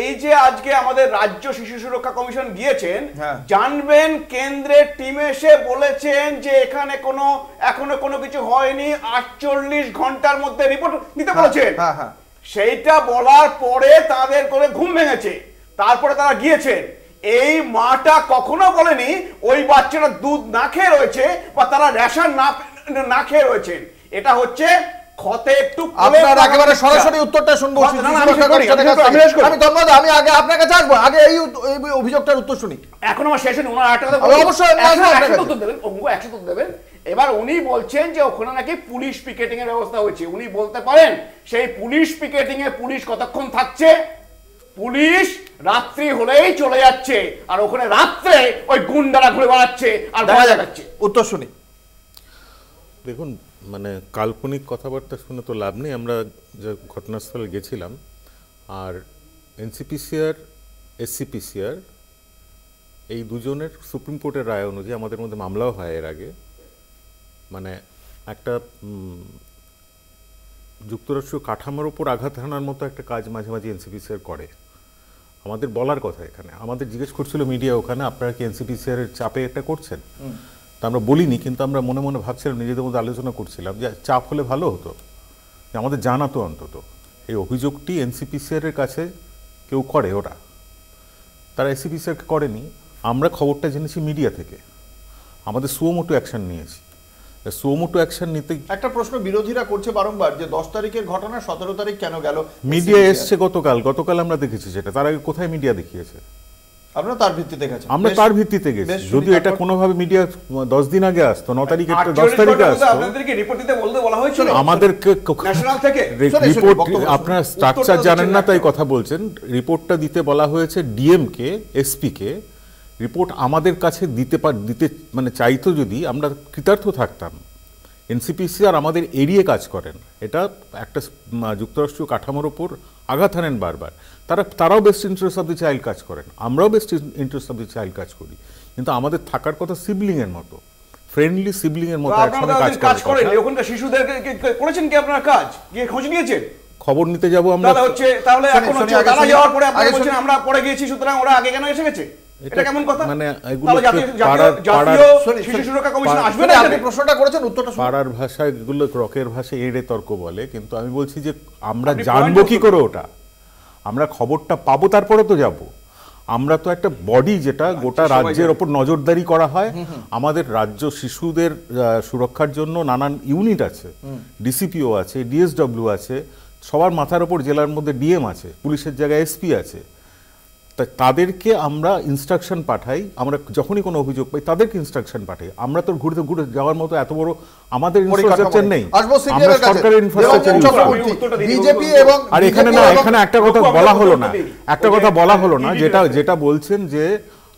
এই যে আজকে আমাদের রাজ্য শিশু সুরক্ষা কমিশন গিয়েছেন হ্যাঁ। জানবেন কেন্দ্রের টিম এসে বলেছেন যে এখানে কোনো এখনো কোনো কিছু হয়নি আটচল্লিশ ঘন্টার মধ্যে রিপোর্ট দিতে হ্যাঁ, বলেছেন হ্যাঁ, সেইটা বলার পরে তাদের করে ঘুম ভেঙেছে তারপরে তারা গিয়েছেন এই মাটা কখনো বলেনি ওই বাচ্চারা দুধ না খেয়ে রয়েছে বা তারা রেশন না খেয়ে রয়েছেন এটা হচ্ছে ক্ষতে একটু আপনার একেবারে সরাসরি উত্তরটা শুনবো আমি ধন্যবাদ আমি আগে আপনার কাছে আসবো আগে এই অভিযোগটার উত্তর শুনি এখন আমার শেষ হয়নি ওনার আটটা অবশ্যই একশো উত্তর দেবেন একশো উত্তর দেবেন এবার উনি বলছেন যে ওখানে নাকি পুলিশ পিকেটিং এর ব্যবস্থা হয়েছে উনি বলতে পারেন সেই পুলিশ পিকেটিং এ পুলিশ কতক্ষণ থাকছে পুলিশ রাত্রি হলেই চলে যাচ্ছে আর ওখানে রাত্রে ওই গুন্ডারা ঘুরে বেড়াচ্ছে আর ভয় দেখাচ্ছে উত্তর শুনি দেখুন মানে কাল্পনিক কথাবার্তা শুনে তো লাভ নেই আমরা যে ঘটনাস্থলে গেছিলাম আর এনসিপিসিআর এসসিপিসিআর এই দুজনের সুপ্রিম কোর্টের রায় অনুযায়ী আমাদের মধ্যে মামলাও হয় এর আগে মানে একটা যুক্তরাষ্ট্রীয় কাঠামোর উপর আঘাত হানার মতো একটা কাজ মাঝে মাঝে এনসিপিসিআর করে আমাদের বলার কথা এখানে আমাদের জিজ্ঞেস করছিল মিডিয়া ওখানে আপনারা কি এনসিপিসিআর এর চাপে এটা করছেন তা আমরা বলিনি কিন্তু আমরা মনে মনে ভাবছিলাম নিজেদের মধ্যে আলোচনা করছিলাম যে চাপ হলে ভালো হতো যে আমাদের জানাতো অন্তত এই অভিযোগটি এনসিপিসিআর এর কাছে কেউ করে ওরা তারা এসিপিসিআর করেনি আমরা খবরটা জেনেছি মিডিয়া থেকে আমাদের সুমোটু অ্যাকশন নিয়েছি একটা প্রশ্ন বিরোধীরা করছে বারংবার দশ তারিখের ঘটনা সতেরো তারিখ কেন গেল মিডিয়া সেটা তার আগে কোথায় মিডিয়া দেখিয়েছে আমরা তার এটা কোনোভাবে মিডিয়া দশ দিন আগে আসতো তারিখ দশ তারিখে আসতো বলতে বলা হয়েছিল আচ্ছা, আপনার স্ট্রাকচার জানেন না তাই কথা বলছেন রিপোর্টটা দিতে বলা হয়েছে ডিএম কে এসপি কে রিপোর্ট আমাদের কাছে দিতে পার দিতে মানে চাইতো যদি আমরা কৃতার্থ থাকতাম এনসিপিসি আর আমাদের এড়িয়ে কাজ করেন এটা একটা যুক্তরাষ্ট্রীয় কাঠামোর ওপর আঘাত হানেন বারবার তারা তারাও best interest of the child কাজ করেন আমরাও best interest of the child কাজ করি কিন্তু আমাদের থাকার কথা সিবলিংয়ের মতো ফ্রেন্ডলি সিবলিংয়ের মতো একসঙ্গে কাজ করেন ওখানকার শিশুদের করেছেন কি আপনার কাজ গিয়ে খোঁজ নিয়েছেন খবর নিতে যাব আমরা তাহলে হচ্ছে তাহলে এখন হচ্ছে তারা যাওয়ার পরে বলছেন আমরা পরে গিয়েছি সুতরাং ওরা আগে কেন এসে গেছে এটা কেমন কথা মানে এগুলো শিশু সুরক্ষা কমিশন আসবে না আপনি প্রশ্নটা করেছেন উত্তরটা পাড়ার এগুলো রকের ভাষায় এড়ে তর্ক বলে কিন্তু আমি বলছি যে আমরা জানবো কি করে ওটা আমরা খবরটা পাবো তারপরে তো যাব আমরা তো একটা বডি যেটা আচ্ছা, গোটা রাজ্যের ওপর নজরদারি করা হয় আমাদের রাজ্য শিশুদের সুরক্ষার জন্য নানান ইউনিট আছে ডিসিপিও আছে ডিএসডব্লিউ আছে সবার মাথার ওপর জেলার মধ্যে ডিএম আছে পুলিশের জায়গায় এসপি আছে তাদেরকে আমরা ইনস্ট্রাকশন পাঠাই আমরা যখনই কোনো অভিযোগ পাই তাদেরকে ইনস্ট্রাকশন পাঠাই আমরা তো ঘুরতে ঘুরে যাওয়ার মতো এত বড় আমাদের ইনফ্রাস্ট্রাকচার নেই আমরা সরকারের ইনফ্রাস্ট্রাকচার বিজেপি এবং আর এখানে না এখানে একটা কথা বলা হলো না একটা কথা বলা হলো না যেটা যেটা বলছেন যে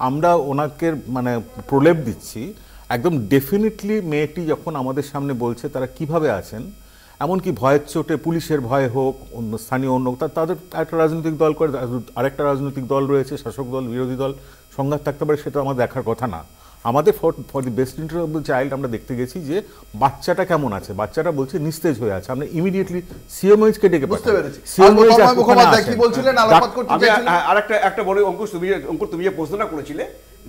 আমরা ওনাকে মানে প্রলেপ দিচ্ছি একদম ডেফিনেটলি মেয়েটি যখন আমাদের সামনে বলছে তারা কিভাবে আছেন এমনকি ভয়ের চোটে পুলিশের ভয় হোক অন্য স্থানীয় অন্য তাদের একটা রাজনৈতিক দল করে আরেকটা রাজনৈতিক দল রয়েছে শাসক দল বিরোধী দল সংঘাত থাকতে পারে সেটা আমার দেখার কথা না আমাদের for for the best interest of the child আমরা দেখতে গেছি যে বাচ্চাটা কেমন আছে বাচ্চাটা বলছে নিস্তেজ হয়ে আছে আমরা ইমিডিয়েটলি সিএমএইচ কে ডেকে বুঝতে পেরেছি সিএমএইচ কি বলছিলেন আলোকপাত করতে চাইছিলেন আরেকটা একটা বড় অঙ্কুর তুমি অঙ্কুর তুমি যে প্রশ্নটা করেছিলে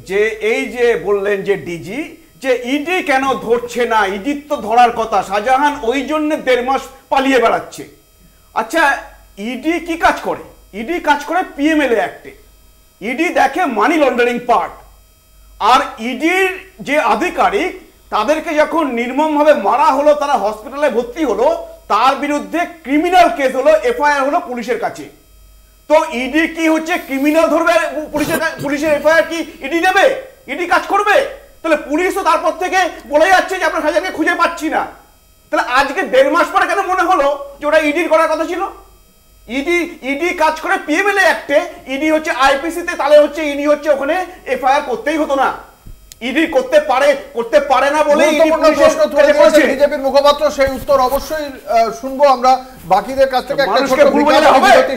যে এই যে বললেন যে ডিজি যে ইডি কেন ধরছে না ইডির তো ধরার কথা শাহজাহান ওই জন্য দেড় মাস পালিয়ে বেড়াচ্ছে আচ্ছা ইডি কি কাজ করে ইডি কাজ করে পিএমএলএ অ্যাক্টে ইডি দেখে মানি লন্ডারিং পার্ট আর ইডির যে আধিকারিক তাদেরকে যখন নির্মমভাবে মারা হলো তারা হসপিটালে ভর্তি হলো তার বিরুদ্ধে ক্রিমিনাল কেস হলো এফআইআর হলো পুলিশের কাছে তো ইডি কি হচ্ছে ক্রিমিনাল ধরবে পুলিশের পুলিশের এফআইআর কি ইডি নেবে ইডি কাজ করবে তাহলে পুলিশ তো তারপর থেকে বলে যাচ্ছে যে আপনার সাজানকে খুঁজে পাচ্ছি না তাহলে আজকে দেড় মাস পরে কেন মনে হলো যে ওটা ইডির e করার কথা ছিল ইডি e ইডি e কাজ করে পিএমএলএ অ্যাক্টে ইডি হচ্ছে আইপিসিতে তাহলে হচ্ছে ইডি হচ্ছে ওখানে এফআইআর করতেই হতো না ইডি করতে পারে করতে পারে না বলে বিজেপির মুখপাত্র সেই উত্তর অবশ্যই শুনবো আমরা বাকিদের কাছ থেকে একটা ছোট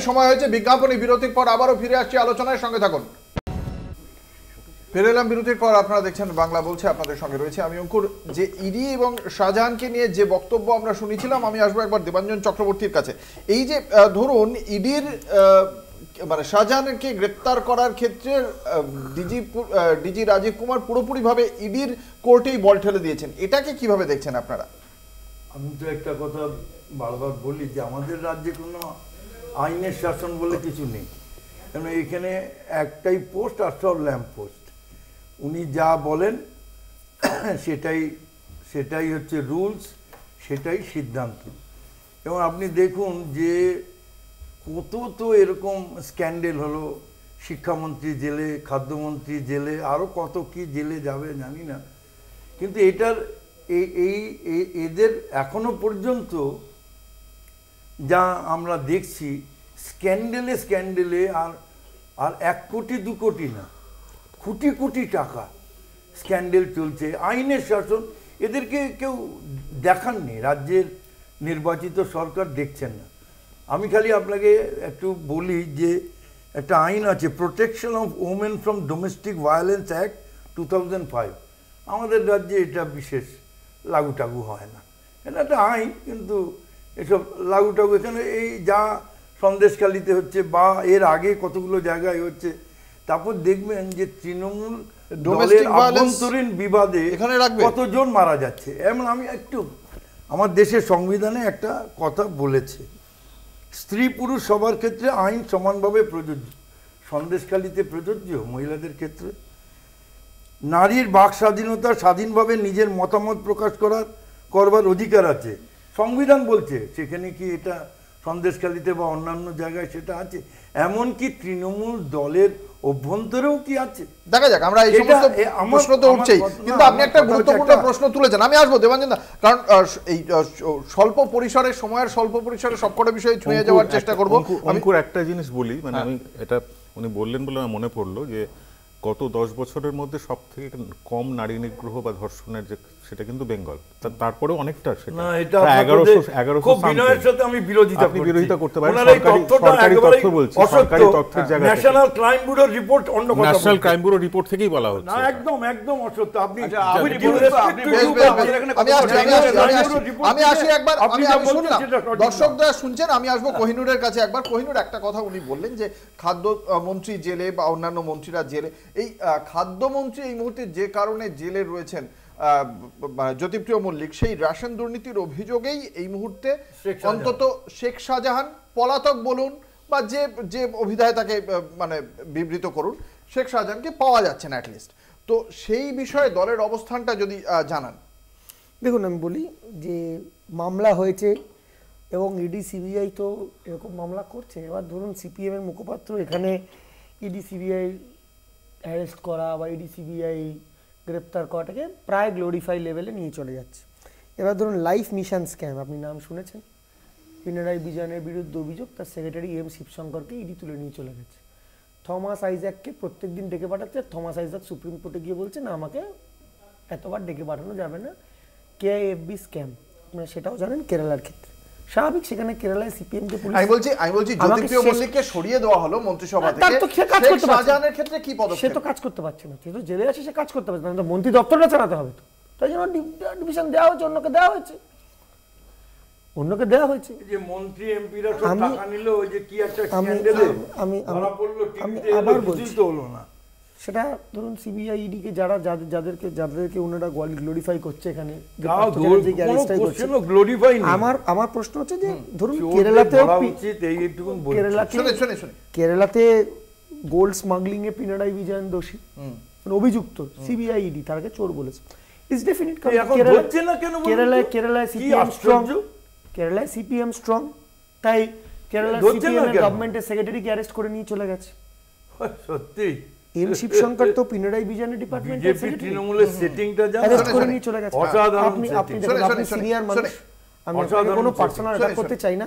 সময় হয়েছে বিজ্ঞাপনী বিরতির পর আবারও ফিরে আসছি আলোচনায় সঙ্গে থাকুন ফিরে এলাম বিরতির পর আপনারা দেখছেন বাংলা বলছে আপনাদের সঙ্গে রয়েছে আমি অঙ্কুর যে ইডি এবং শাহজাহানকে নিয়ে যে বক্তব্য আমরা শুনেছিলাম আমি আসবো একবার দেবাঞ্জন চক্রবর্তীর কাছে এই যে ধরুন ইডির মানে শাহজাহানকে গ্রেপ্তার করার ক্ষেত্রে ডিজি ডিজি রাজীব কুমার পুরোপুরিভাবে ইডির কোর্টেই বল ঠেলে দিয়েছেন এটাকে কিভাবে দেখছেন আপনারা আমি তো একটা কথা বারবার বলি যে আমাদের রাজ্যে কোনো আইনের শাসন বলে কিছু নেই কেন এখানে একটাই পোস্ট আর সব ল্যাম্প পোস্ট উনি যা বলেন সেটাই সেটাই হচ্ছে রুলস সেটাই সিদ্ধান্ত এবং আপনি দেখুন যে কত তো এরকম স্ক্যান্ডেল হলো শিক্ষামন্ত্রী জেলে খাদ্যমন্ত্রী জেলে আরও কত কি জেলে যাবে জানি না কিন্তু এটার এই এদের এখনো পর্যন্ত যা আমরা দেখছি স্ক্যান্ডেলে স্ক্যান্ডেলে আর আর এক কোটি দু কোটি না কোটি কোটি টাকা স্ক্যান্ডেল চলছে আইনের শাসন এদেরকে কেউ দেখাননি রাজ্যের নির্বাচিত সরকার দেখছেন না আমি খালি আপনাকে একটু বলি যে একটা আইন আছে protection of women from domestic violence act two আমাদের রাজ্যে এটা বিশেষ লাগু টাগু হয় না এটা একটা আইন কিন্তু এসব লাগু টাগু এখানে এই যা সন্দেশকালিতে হচ্ছে বা এর আগে কতগুলো জায়গায় হচ্ছে তারপর দেখবেন যে তৃণমূল দলের আভ্যন্তরীণ বিবাদে এখানে কতজন মারা যাচ্ছে এমন আমি একটু আমার দেশের সংবিধানে একটা কথা বলেছে স্ত্রী পুরুষ সবার ক্ষেত্রে আইন সমানভাবে প্রযোজ্য সন্দেশকালীতে প্রযোজ্য মহিলাদের ক্ষেত্রে নারীর বাক স্বাধীনতা স্বাধীনভাবে নিজের মতামত প্রকাশ করার করবার অধিকার আছে সংবিধান বলছে সেখানে কি এটা সন্দেশখালিতে বা অন্যান্য জায়গায় সেটা আছে এমন কি তৃণমূল দলের অভ্যন্তরেও কি আছে দেখা যাক আমরা এই সমস্ত প্রশ্ন তো উঠছেই কিন্তু আপনি একটা গুরুত্বপূর্ণ প্রশ্ন তুলেছেন আমি আসবো দেবাঞ্জন কারণ এই স্বল্প পরিসরে সময়ের স্বল্প পরিসরে সবকটা বিষয়ে ছুঁয়ে যাওয়ার চেষ্টা করব আমি একটা জিনিস বলি মানে হ্যাঁ। আমি এটা উনি বললেন বলে আমার মনে পড়লো যে গত দশ বছরের মধ্যে সব থেকে কম নারী নিগ্রহ বা ধর্ষণের যে সেটা কিন্তু বেঙ্গল তারপরে অনেকটা শুনছেন আমি আসবো কোহিনুরের কাছে একবার কোহিনুর একটা কথা উনি বললেন যে খাদ্য মন্ত্রী জেলে বা অন্যান্য মন্ত্রীরা জেলে এই খাদ্যমন্ত্রী এই মুহূর্তে যে কারণে জেলে রয়েছেন মানে জ্যোতিপ্রিয় মল্লিক সেই রাশন দুর্নীতির অভিযোগেই এই মুহূর্তে অন্তত শেখ শাহজাহান পলাতক বলুন বা যে যে অভিধায় তাকে মানে বিবৃত করুন শেখ শাহজাহানকে পাওয়া যাচ্ছে না অ্যাটলিস্ট তো সেই বিষয়ে দলের অবস্থানটা যদি জানান দেখুন আমি বলি যে মামলা হয়েছে এবং ইডি সিবিআই তো এরকম মামলা করছে এবার ধরুন সিপিএমের মুখপাত্র এখানে ইডি সিবিআই অ্যারেস্ট করা বা ইডি সিবিআই গ্রেপ্তার করাটাকে প্রায় গ্লোরিফাই লেভেলে নিয়ে চলে যাচ্ছে এবার ধরুন লাইফ মিশন স্ক্যাম আপনি নাম শুনেছেন পিনারাই বিজনের বিরুদ্ধে অভিযোগ তার সেক্রেটারি এম শিবশঙ্করকে ইডি e তুলে নিয়ে চলে গেছে থমাস আইজাককে প্রত্যেক দিন ডেকে পাঠাচ্ছে থমাস আইজাক সুপ্রিম কোর্টে গিয়ে বলছে না আমাকে এতবার ডেকে পাঠানো যাবে না কেআইএফবি স্ক্যাম আপনারা সেটাও জানেন কেরালার ক্ষেত্রে স্বাভাবিক সেখানে কেরালায় সিপিএম কে আমি বলছি আমি বলছি জ্যোতিপ্রিয় মল্লিককে সরিয়ে দেওয়া হলো মন্ত্রিসভা থেকে তার তো কি কাজ করতে পারছে ক্ষেত্রে কি পদক্ষেপ সে তো কাজ করতে পারছে না সে তো জেলে আছে সে কাজ করতে পারছে না মানে তো মন্ত্রী দপ্তরটা চালাতে হবে তো তাই জন্য ডিভিশন দেওয়া হয়েছে অন্যকে দেওয়া হয়েছে অন্যকে দেওয়া হয়েছে যে মন্ত্রী এমপিরা সব টাকা নিল ওই যে কি একটা আমি আমি আমি আবার বলছি তো হলো না সেটা ধরুন সিবিআইডি e কে যারা যাদেরকে যাদেরকে ওনারা গ্লোরিফাই করছে এখানে আমার আমার প্রশ্ন হচ্ছে যে ধরুন কেরালাতে কেরালাতে গোল্ড স্মাগলিং এ পিনারাই বিজয়ন দোষী মানে অভিযুক্ত সিবিআইডি ইডি e তার আগে চোর বলেছে ইজ ডেফিনেট কেরালায় কেরালায় সিপিএম স্ট্রং কেরালায় সিপিএম স্ট্রং তাই কেরালা সিপিএম গভর্নমেন্টের কে অ্যারেস্ট করে নিয়ে চলে গেছে সত্যি এম শিবশঙ্কর তো পিনারাই বিজয়ানের ডিপার্টমেন্ট বিজেপি তৃণমূলের সেটিংটা জানেন করে নিয়ে চলে গেছে আপনি আপনি আপনি সিনিয়র মানুষ আমি কোনো পার্সোনাল এটা করতে চাই না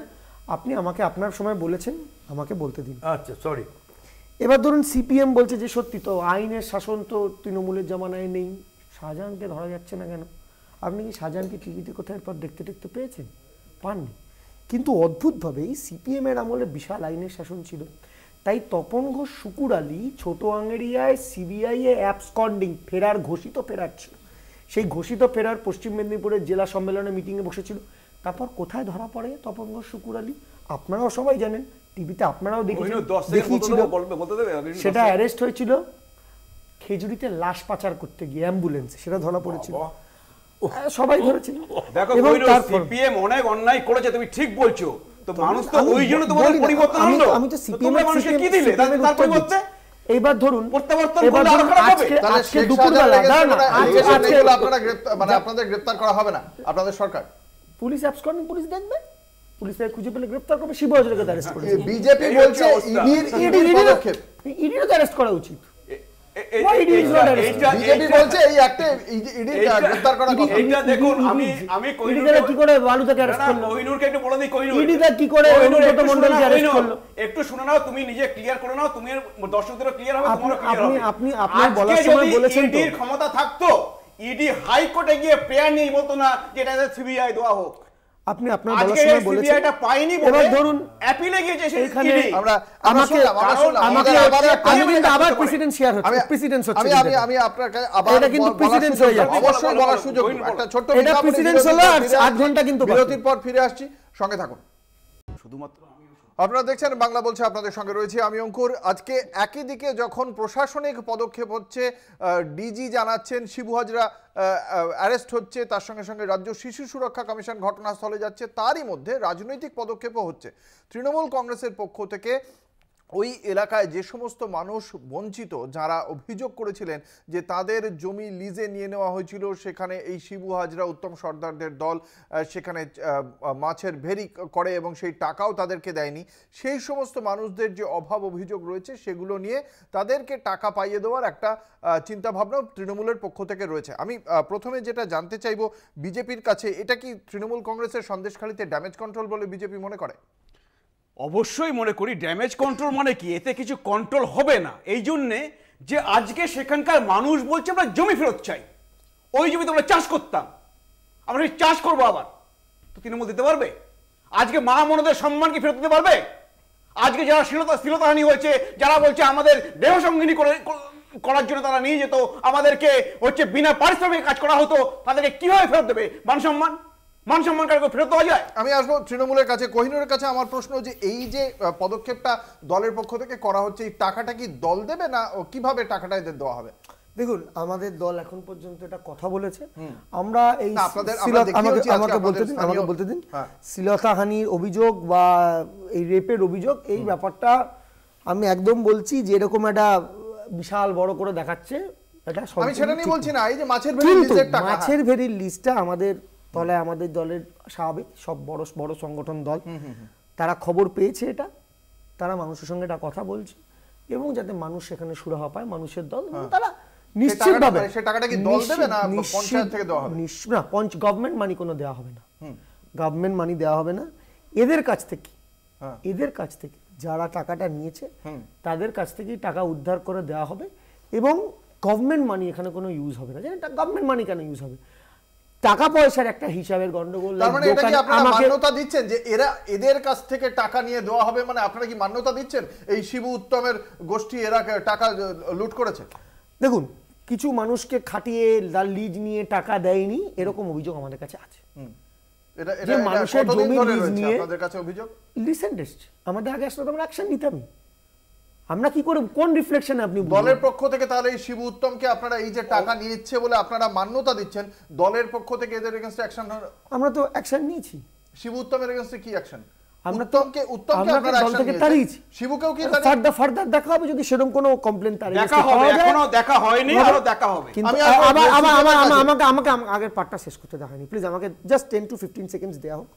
আপনি আমাকে আপনার সময় বলেছেন আমাকে বলতে দিন আচ্ছা সরি এবার ধরুন সিপিএম বলছে যে সত্যি তো আইনের শাসন তো তৃণমূলের জমানায় নেই শাহজাহানকে ধরা যাচ্ছে না কেন আপনি কি শাহজাহানকে টিভিতে কোথায় পর দেখতে দেখতে পেয়েছেন পাননি কিন্তু অদ্ভুতভাবে এই সিপিএমের আমলে বিশাল আইনের শাসন ছিল তাই তপন ঘোষ শুকুর আলী ছোট আঙ্গেরিয়ায় সিবিআই এ অ্যাবসকন্ডিং ফেরার ঘোষিত ফেরার ছিল সেই ঘোষিত ফেরার পশ্চিম মেদিনীপুরের জেলা সম্মেলনে মিটিংয়ে বসেছিল তারপর কোথায় ধরা পড়ে তপন ঘোষ শুকুর আলী আপনারাও সবাই জানেন টিভিতে আপনারাও দেখেছিল সেটা অ্যারেস্ট হয়েছিল খেজুরিতে লাশ পাচার করতে গিয়ে অ্যাম্বুলেন্স সেটা ধরা পড়েছিল সবাই ধরেছিল দেখো সিপিএম অনেক অন্যায় করেছে তুমি ঠিক বলছো আপনাদের গ্রেফতার করা হবে না আপনাদের সরকার পুলিশ অ্যাপস পুলিশ দেখবে পুলিশকে খুঁজে পেলে করবে উচিত একটু শুনে নাও তুমি নিজে ক্লিয়ার করে নাও তুমি হবে আপনি বলেছেন ক্ষমতা থাকতো ইডি হাইকোর্টে গিয়ে প্রেয়ার নিয়ে বলতো না যেটা সিবিআই দেওয়া হোক আপনি আপনার বলার সময় বলেছেন এটা পাইনি বলে ধরুন অ্যাপিলে গিয়েছে এখানে আমরা আমাকে আমাকে আমি কিন্তু আবার প্রেসিডেন্ট শেয়ার হচ্ছে প্রেসিডেন্ট হচ্ছে আমি আমি আমি আপনার কাছে আবার এটা কিন্তু প্রেসিডেন্ট হয়ে যাচ্ছে অবশ্যই বলার সুযোগ একটা ছোট এটা প্রেসিডেন্ট হলো আর 8 ঘন্টা কিন্তু বিরতির পর ফিরে আসছি সঙ্গে থাকুন শুধুমাত্র আপনারা দেখছেন বাংলা বলছে আপনাদের সঙ্গে রয়েছে আমি অঙ্কুর আজকে একই দিকে যখন প্রশাসনিক পদক্ষেপ হচ্ছে ডিজি জানাচ্ছেন শিবু হাজরা অ্যারেস্ট হচ্ছে তার সঙ্গে সঙ্গে রাজ্য শিশু সুরক্ষা কমিশন ঘটনাস্থলে যাচ্ছে তারই মধ্যে রাজনৈতিক পদক্ষেপও হচ্ছে তৃণমূল কংগ্রেসের পক্ষ থেকে ওই এলাকায় যে সমস্ত মানুষ বঞ্চিত যারা অভিযোগ করেছিলেন যে তাদের জমি লিজে নিয়ে নেওয়া হয়েছিল সেখানে এই শিবু হাজরা উত্তম সর্দারদের দল সেখানে মাছের ভেরি করে এবং সেই টাকাও তাদেরকে দেয়নি সেই সমস্ত মানুষদের যে অভাব অভিযোগ রয়েছে সেগুলো নিয়ে তাদেরকে টাকা পাইয়ে দেওয়ার একটা চিন্তাভাবনাও তৃণমূলের পক্ষ থেকে রয়েছে আমি প্রথমে যেটা জানতে চাইব বিজেপির কাছে এটা কি তৃণমূল কংগ্রেসের সন্দেশখালিতে ড্যামেজ কন্ট্রোল বলে বিজেপি মনে করে অবশ্যই মনে করি ড্যামেজ কন্ট্রোল মানে কি এতে কিছু কন্ট্রোল হবে না এই জন্যে যে আজকে সেখানকার মানুষ বলছে আমরা জমি ফেরত চাই ওই জমি আমরা চাষ করতাম আমরা সেই চাষ করবো আবার তো তৃণমূল দিতে পারবে আজকে মা মনোদের সম্মান কি ফেরত দিতে পারবে আজকে যারা শ্লীলতা শ্লীলতাহানি হয়েছে যারা বলছে আমাদের দেহ সঙ্গিনী করে করার জন্য তারা নিয়ে যেত আমাদেরকে হচ্ছে বিনা পারিশ্রমিক কাজ করা হতো তাদেরকে কীভাবে ফেরত দেবে মান সম্মান মান সম্মান কারকে ফেরত দেওয়া যায় আমি আসবো তৃণমূলের কাছে কোহিনুরের কাছে আমার প্রশ্ন যে এই যে পদক্ষেপটা দলের পক্ষ থেকে করা হচ্ছে এই টাকাটা কি দল দেবে না কিভাবে টাকাটা এদের দেওয়া হবে দেখুন আমাদের দল এখন পর্যন্ত এটা কথা বলেছে আমরা এই আমাকে বলতে দিন আমাকে হ্যাঁ। বলতে দিন শ্লীলতাহানির অভিযোগ বা এই রেপের অভিযোগ এই ব্যাপারটা আমি একদম বলছি যে এরকম একটা বিশাল বড় করে দেখাচ্ছে এটা আমি সেটা নিয়ে বলছি না এই যে মাছের ভেড়ির লিস্টের টাকা মাছের ভেড়ির লিস্টটা আমাদের তাহলে আমাদের দলের স্বাভাবিক সব বড় বড় সংগঠন দল তারা খবর পেয়েছে এটা তারা মানুষের সঙ্গে এটা কথা বলছে এবং যাতে মানুষ সেখানে সুরাহা পায় মানুষের দল হ্যাঁ। তারা নিশ্চিতভাবে মানে না পঞ্চ গভর্নমেন্ট মানি কোনো দেওয়া হবে না গভর্নমেন্ট মানি দেওয়া হবে না এদের কাছ থেকে হ্যাঁ। এদের কাছ থেকে যারা টাকাটা নিয়েছে তাদের কাছ থেকেই টাকা উদ্ধার করে দেওয়া হবে এবং গভর্নমেন্ট মানি এখানে কোনো ইউজ হবে না জানেন গভর্নমেন্ট মানি কেন ইউজ হবে টাকা পয়সার একটা হিসাবের গন্ডগোল মানে দিচ্ছেন যে এরা এদের কাছ থেকে টাকা নিয়ে দেওয়া হবে মানে আপনারা কি মান্যতা দিচ্ছেন এই শিবু উত্তমের গোষ্ঠী এরা টাকা লুট করেছে দেখুন কিছু মানুষকে খাটিয়ে লিজ নিয়ে টাকা দেয়নি এরকম অভিযোগ আমাদের কাছে আছে যে মানুষের জমি লিজ নিয়ে রিসেন্ট আমাদের আগে আসলে তো আমরা অ্যাকশন নিতামই আমরা কি করে কোন রিফ্লেকশন আপনি দলের পক্ষ থেকে তাহলে এই উত্তমকে আপনারা এই যে টাকা নিয়েছে বলে আপনারা মান্যতা দিচ্ছেন দলের পক্ষ থেকে এদের এগেইনস্টে অ্যাকশন আমরা তো অ্যাকশন নিয়েছি শিব উত্তমের এগেইনস্টে কি অ্যাকশন আমরা উত্তমকে আপনারা দল থেকে কি দেখা হবে যদি সেরকম কোনো তার দেখা হবে এখনো দেখা হয়নি দেখা হবে কিন্তু আমাকে আমাকে আগের পার্টটা শেষ করতে দেখায়নি প্লিজ আমাকে জাস্ট 10 টু 15 সেকেন্ডস দেয়া হোক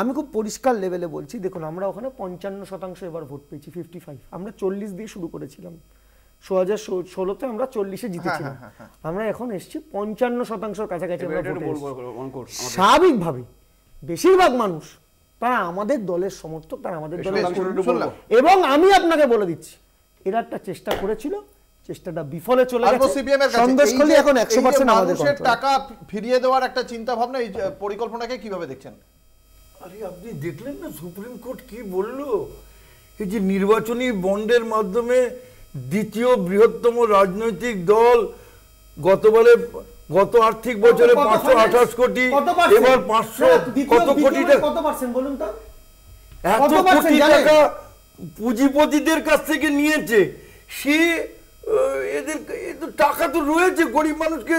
আমি খুব পরিষ্কার লেভেলে বলছি দেখুন আমরা ওখানে পঞ্চান্ন শতাংশ এবার ভোট পেয়েছি ফিফটি ফাইভ আমরা চল্লিশ দিয়ে শুরু করেছিলাম ষো হাজার ষোলোতে আমরা চল্লিশে হ্যাঁ, জিতেছিলাম হ্যাঁ, হ্যাঁ, আমরা এখন এসছি পঞ্চান্ন শতাংশের কাছাকাছি স্বাভাবিকভাবে বেশিরভাগ মানুষ তারা আমাদের দলের সমর্থক তারা আমাদের দলের এবং আমি আপনাকে বলে দিচ্ছি এরা একটা চেষ্টা করেছিল চেষ্টাটা বিফলে চলে গেছে টাকা ফিরিয়ে দেওয়ার একটা চিন্তা ভাবনা এই পরিকল্পনাকে কিভাবে দেখছেন আরে আপনি দেখলেন না সুপ্রিম কোর্ট কি বলল এই যে নির্বাচনী বন্ডের মাধ্যমে দ্বিতীয় বৃহত্তম রাজনৈতিক দল গতবারে গত আর্থিক বছরে পাঁচশো আঠাশ কোটি এবার পাঁচশো হ্যাঁ, কত কোটি কত বলুন তো এত কোটি টাকা পুঁজিপতিদের কাছ থেকে নিয়েছে সে এদের টাকা তো রয়েছে গরিব মানুষকে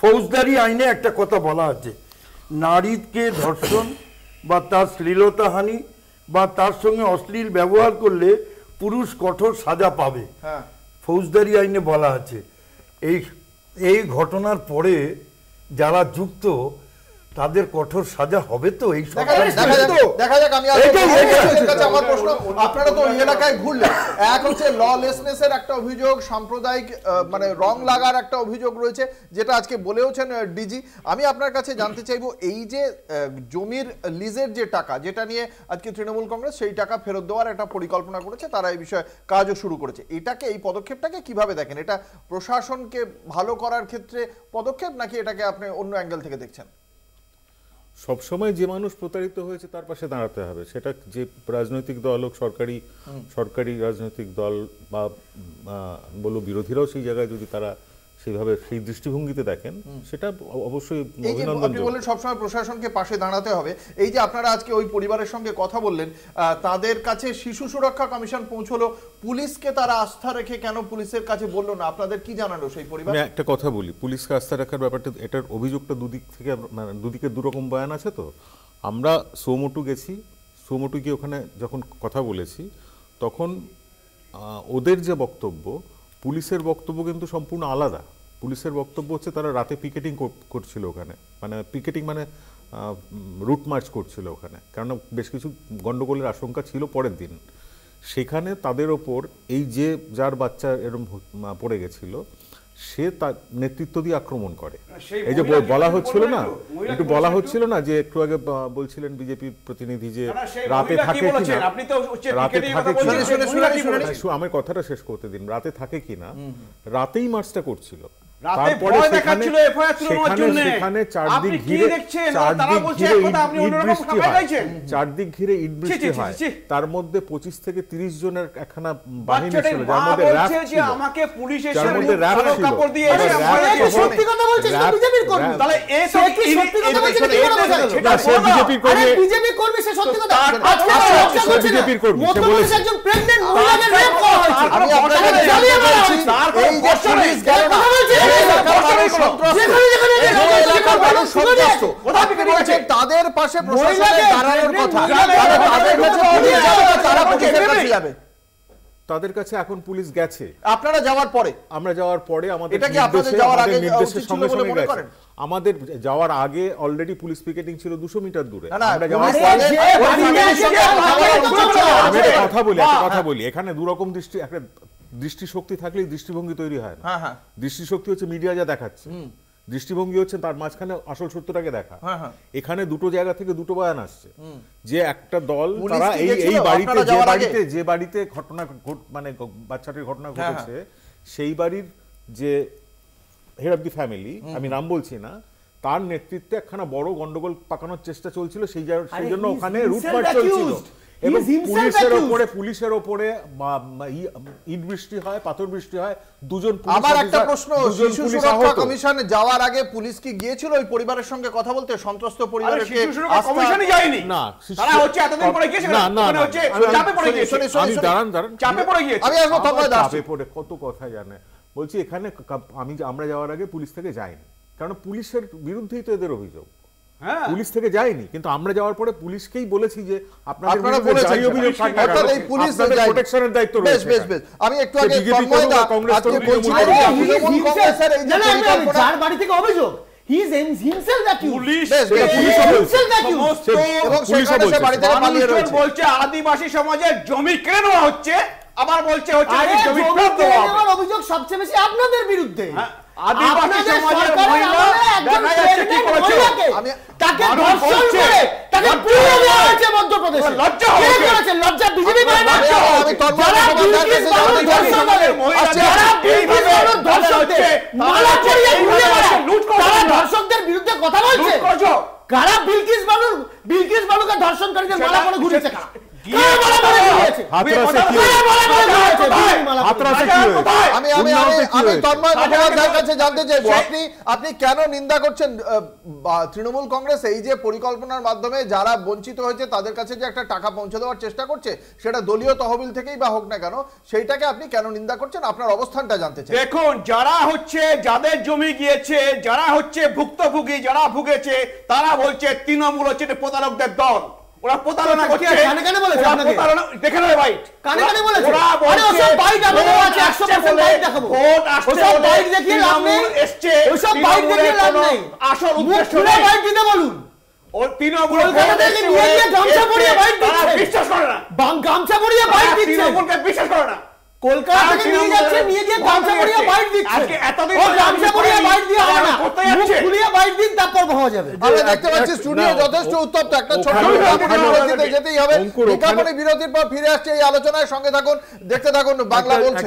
ফৌজদারি আইনে একটা কথা বলা আছে নারীকে ধর্ষণ বা তার শ্লীলতাহানি বা তার সঙ্গে অশ্লীল ব্যবহার করলে পুরুষ কঠোর সাজা পাবে হ্যাঁ। ফৌজদারি আইনে বলা আছে এই এই ঘটনার পরে যারা যুক্ত তাদের কঠোর সাজা হবে তো এই দেখা যাক আপনারা তো এলাকায় এক হচ্ছে একটা অভিযোগ সাম্প্রদায়িক মানে রং লাগার একটা অভিযোগ রয়েছে যেটা আজকে বলেওছেন ডিজি আমি আপনার কাছে জানতে চাইবো এই যে জমির লিজের যে টাকা যেটা নিয়ে আজকে তৃণমূল কংগ্রেস সেই টাকা ফেরত দেওয়ার একটা পরিকল্পনা করেছে তারা এই বিষয়ে কাজও শুরু করেছে এটাকে এই পদক্ষেপটাকে কিভাবে দেখেন এটা প্রশাসনকে ভালো করার ক্ষেত্রে পদক্ষেপ নাকি এটাকে আপনি অন্য অ্যাঙ্গেল থেকে দেখছেন সবসময় যে মানুষ প্রতারিত হয়েছে তার পাশে দাঁড়াতে হবে সেটা যে রাজনৈতিক দল হোক সরকারি সরকারি রাজনৈতিক দল বা বলো বিরোধীরাও সেই জায়গায় যদি তারা সেভাবে সেই দৃষ্টিভঙ্গিতে দেখেন সেটা অবশ্যই আপনি বললেন সবসময় প্রশাসনকে পাশে দাঁড়াতে হবে এই যে আপনারা আজকে ওই পরিবারের সঙ্গে কথা বললেন তাদের কাছে শিশু সুরক্ষা কমিশন পৌঁছলো পুলিশকে তারা আস্থা রেখে কেন পুলিশের কাছে বললো না আপনাদের কি জানালো সেই পরিবার আমি একটা কথা বলি পুলিশকে আস্থা রাখার ব্যাপারটা এটার অভিযোগটা দুদিক থেকে মানে দুদিকে দুরকম বয়ান আছে তো আমরা সোমটু গেছি সোমটু গিয়ে ওখানে যখন কথা বলেছি তখন ওদের যে বক্তব্য পুলিশের বক্তব্য কিন্তু সম্পূর্ণ আলাদা পুলিশের বক্তব্য হচ্ছে তারা রাতে পিকেটিং করছিল ওখানে মানে পিকেটিং মানে রুট মার্চ করছিল ওখানে কারণ বেশ কিছু গণ্ডগোলের আশঙ্কা ছিল পরের দিন সেখানে তাদের ওপর এই যে যার বাচ্চা এরম পড়ে গেছিল সে তার নেতৃত্ব দিয়ে আক্রমণ করে এই যে বলা হচ্ছিল না একটু বলা হচ্ছিল না যে একটু আগে বলছিলেন বিজেপি প্রতিনিধি যে রাতে থাকে কিনা রাতে থাকে আমি কথাটা শেষ করতে দিন রাতে থাকে কিনা রাতেই মার্চটা করছিল চারদিক ঘিরে ইট বৃষ্টি হয় তার মধ্যে পঁচিশ থেকে তিরিশ জনের একখানা বাহিনী ছিল যার মধ্যে আমাকে পুলিশ যার মধ্যে র্যাব ছিল তাদের পাশে কাছে তাদের কাছে এখন পুলিশ গেছে আপনারা যাওয়ার পরে আমরা যাওয়ার পরে আমাদের নির্দেশের সঙ্গে সঙ্গে গেছে আমাদের যাওয়ার আগে অলরেডি পুলিশ পিকেটিং ছিল দুশো মিটার দূরে কথা বলি কথা বলি এখানে দুরকম দৃষ্টি একটা দৃষ্টিশক্তি থাকলে দৃষ্টিভঙ্গি তৈরি হয় হ্যাঁ, হ্যাঁ। দৃষ্টিশক্তি হচ্ছে মিডিয়া যা দেখাচ্ছে দৃষ্টিভঙ্গি হচ্ছে তার মাঝখানে আসল সত্যটাকে দেখা হ্যাঁ, এখানে দুটো জায়গা থেকে দুটো বয়ান আসছে যে একটা দল তারা এই বাড়িতে যে বাড়িতে যে বাড়িতে ঘটনা মানে বাচ্চাটির ঘটনা ঘটেছে সেই বাড়ির যে হেড অব দি ফ্যামিলি আমি নাম বলছি না তার নেতৃত্বে একখানা বড় গন্ডগোল পাকানোর চেষ্টা চলছিল সেই জন্য ওখানে রুটপাট চলছিল এবং পুলিশের ওপরে পুলিশের ওপরে ইট বৃষ্টি হয় পাথর বৃষ্টি হয় দুজন একটা প্রশ্ন শিশু সুরক্ষা কমিশন যাওয়ার আগে পুলিশ কি গিয়েছিল ওই পরিবারের সঙ্গে কথা বলতে সন্ত্রস্ত পরিবারের যায়নি না তারা হচ্ছে এতদিন পরে গিয়েছে না না হচ্ছে চাপে পড়ে গিয়েছে আমি দাঁড়ান দাঁড়ান চাপে পড়ে গিয়েছে আমি দাস চাপে পড়ে কত কথা জানে বলছি এখানে আমি আমরা যাওয়ার আগে পুলিশ থেকে যাইনি কারণ পুলিশের বিরুদ্ধেই তো এদের অভিযোগ হ্যাঁ। পুলিশ থেকে যায়নি কিন্তু আমরা যাওয়ার পরে পুলিশকেই বলেছি যে আদিবাসী সমাজের জমি কেন হচ্ছে আবার বলছে হচ্ছে জমি অভিযোগ সবচেয়ে বেশি আপনাদের বিরুদ্ধে হ্যাঁ। আদিবাসী মানে ধর্ষকদের বিরুদ্ধে কথা বলছে কারা বিলকিস বানু বিলকিস বানুকে ধর্ষণকারীদের মালা পরে ঘুরেছে কারা আপনি কেন নিন্দা করছেন তৃণমূল কংগ্রেস এই যে পরিকল্পনার মাধ্যমে যারা বঞ্চিত হয়েছে তাদের কাছে যে একটা টাকা পৌঁছে দেওয়ার চেষ্টা করছে সেটা দলীয় তহবিল থেকেই বা হোক না কেন সেইটাকে আপনি কেন নিন্দা করছেন আপনার অবস্থানটা জানতে চাই দেখুন যারা হচ্ছে যাদের জমি গিয়েছে যারা হচ্ছে ভুক্তভোগী যারা ভুগেছে তারা বলছে তৃণমূল হচ্ছে প্রতারকদের দল ওরা প্রতারণা করছে কানে কানে বলেছে আপনাকে প্রতারণা দেখে নাও বাইট কানে কানে বলেছে আরে ওসব বাইক আমাদের আছে 100% বাইট দেখাবো ভোট আসছে ওসব বাইট দেখিয়ে লাভ নেই এসছে ওসব বাইট দেখিয়ে লাভ নেই আসল উদ্দেশ্য পুরো বাইট দিতে বলুন ওর তৃণমূল কলকাতাকে নিয়ে গিয়ে গামছা পরিয়ে বাইট দিচ্ছে বিশ্বাস করে না গামছা পরিয়ে বাইট দিচ্ছে তৃণমূলকে বিশ্বাস করে না দেখতে পাচ্ছি স্টুডিও যথেষ্ট একটা যেতেই হবে বিরতির পর ফিরে আসছে এই আলোচনায় সঙ্গে থাকুন দেখতে থাকুন বাংলা বলছে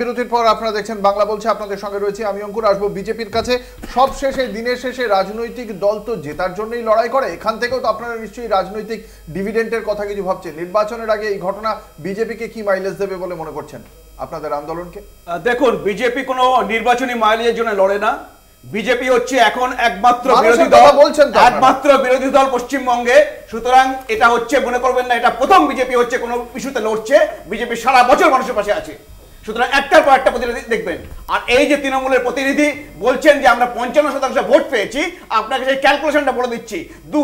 বিরতির পর আপনারা দেখছেন বাংলা বলছে আপনাদের সঙ্গে রয়েছে আমি অঙ্কুর আসবো বিজেপির কাছে সব শেষে দিনের শেষে রাজনৈতিক দল তো জেতার জন্যই লড়াই করে এখান থেকেও তো আপনারা নিশ্চয়ই রাজনৈতিক ডিভিডেন্টের কথা কিছু ভাবছেন নির্বাচনের আগে এই ঘটনা বিজেপিকে কি মাইলেজ দেবে বলে মনে করছেন আপনাদের আন্দোলনকে দেখুন বিজেপি কোনো নির্বাচনী মাইলেজের জন্য লড়ে না বিজেপি হচ্ছে এখন একমাত্র বিরোধী দল বলছেন একমাত্র বিরোধী দল পশ্চিমবঙ্গে সুতরাং এটা হচ্ছে মনে করবেন না এটা প্রথম বিজেপি হচ্ছে কোনো ইস্যুতে লড়ছে বিজেপি সারা বছর মানুষের পাশে আছে সুতরাং একটার পর একটা প্রতিনিধি দেখবেন আর এই যে তৃণমূলের প্রতিনিধি বলছেন যে আমরা পঞ্চান্ন শতাংশ ভোট পেয়েছি আপনাকে সেই ক্যালকুলেশনটা বলে দিচ্ছি দু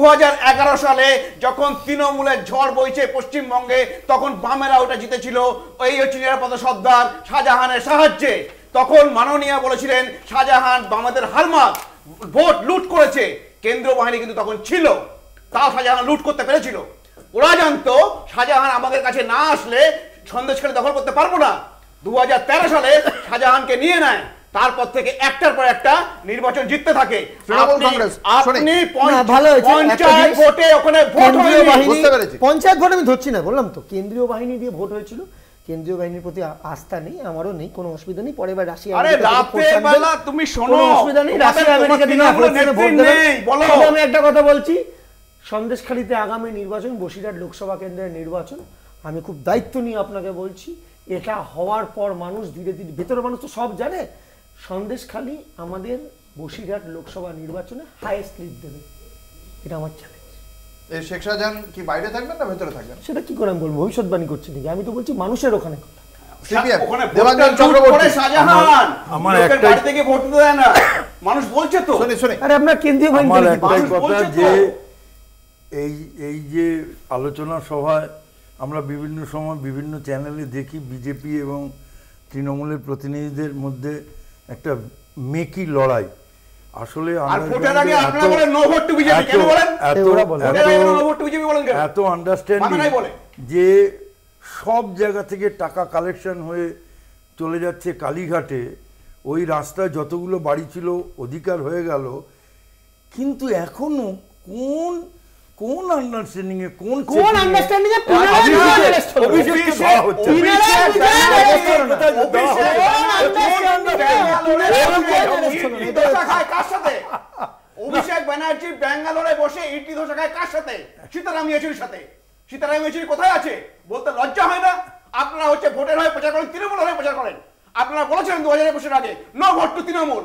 সালে যখন তৃণমূলের ঝড় বইছে পশ্চিমবঙ্গে তখন বামেরা ওটা জিতেছিল এই হচ্ছে নিরাপদ সর্দার শাহজাহানের সাহায্যে তখন মাননীয়া বলেছিলেন শাহজাহান বামেদের হারমাত ভোট লুট করেছে কেন্দ্র বাহিনী কিন্তু তখন ছিল তাও শাহজাহান লুট করতে পেরেছিল ওরা জানতো শাহজাহান আমাদের কাছে না আসলে সন্দেশখালী দখল করতে পারবো না দু সালে শাহজাহানকে নিয়ে নেয় তারপর থেকে একটার পর একটা নির্বাচন জিততে থাকে পঞ্চায়েত ভোট আমি ধরছি না বললাম তো কেন্দ্রীয় বাহিনী দিয়ে ভোট হয়েছিল কেন্দ্রীয় বাহিনীর প্রতি আস্থা নেই আমারও নেই কোনো অসুবিধা নেই পরে আমি একটা কথা বলছি সন্দেশখালীতে আগামী নির্বাচন বসিরহাট লোকসভা কেন্দ্রের নির্বাচন আমি খুব দায়িত্ব নিয়ে আপনাকে বলছি এটা হওয়ার পর মানুষ ধীরে ধীরে ভেতরে মানুষ তো সব জানে খালি আমাদের বসিরহাট লোকসভা নির্বাচনে হায়েস্ট লিড দেবে এটা আমার চ্যালেঞ্জ শেখ শাহজাহান কি বাইরে থাকবেন না ভেতরে থাকবেন সেটা কি করে আমি বলবো ভবিষ্যৎবাণী করছি নাকি আমি তো বলছি মানুষের ওখানে কথা মানুষ বলছে তো আরে আপনার কেন্দ্রীয় যে এই এই যে আলোচনা সভায় আমরা বিভিন্ন সময় বিভিন্ন চ্যানেলে দেখি বিজেপি এবং তৃণমূলের প্রতিনিধিদের মধ্যে একটা মেকি লড়াই আসলে এত আন্ডারস্ট্যান্ডিং যে সব জায়গা থেকে টাকা কালেকশন হয়ে চলে যাচ্ছে কালীঘাটে ওই রাস্তায় যতগুলো বাড়ি ছিল অধিকার হয়ে গেল কিন্তু এখনো কোন কোন আন্ডারস্ট্যান্ডিং এ কোন কোন আন্ডারস্ট্যান্ডিং এ অভিষেক ব্যানার্জি ব্যাঙ্গালোরে বসে ইডলি ধোসা খায় কার সাথে সীতারাম ইয়েচুরির সাথে সীতারাম ইয়েচুরি কোথায় আছে বলতে লজ্জা হয় না আপনারা হচ্ছে ভোটের হয়ে প্রচার করেন তৃণমূল হয়ে প্রচার করেন আপনারা বলেছেন দু হাজার একুশের আগে ন ভোট টু তৃণমূল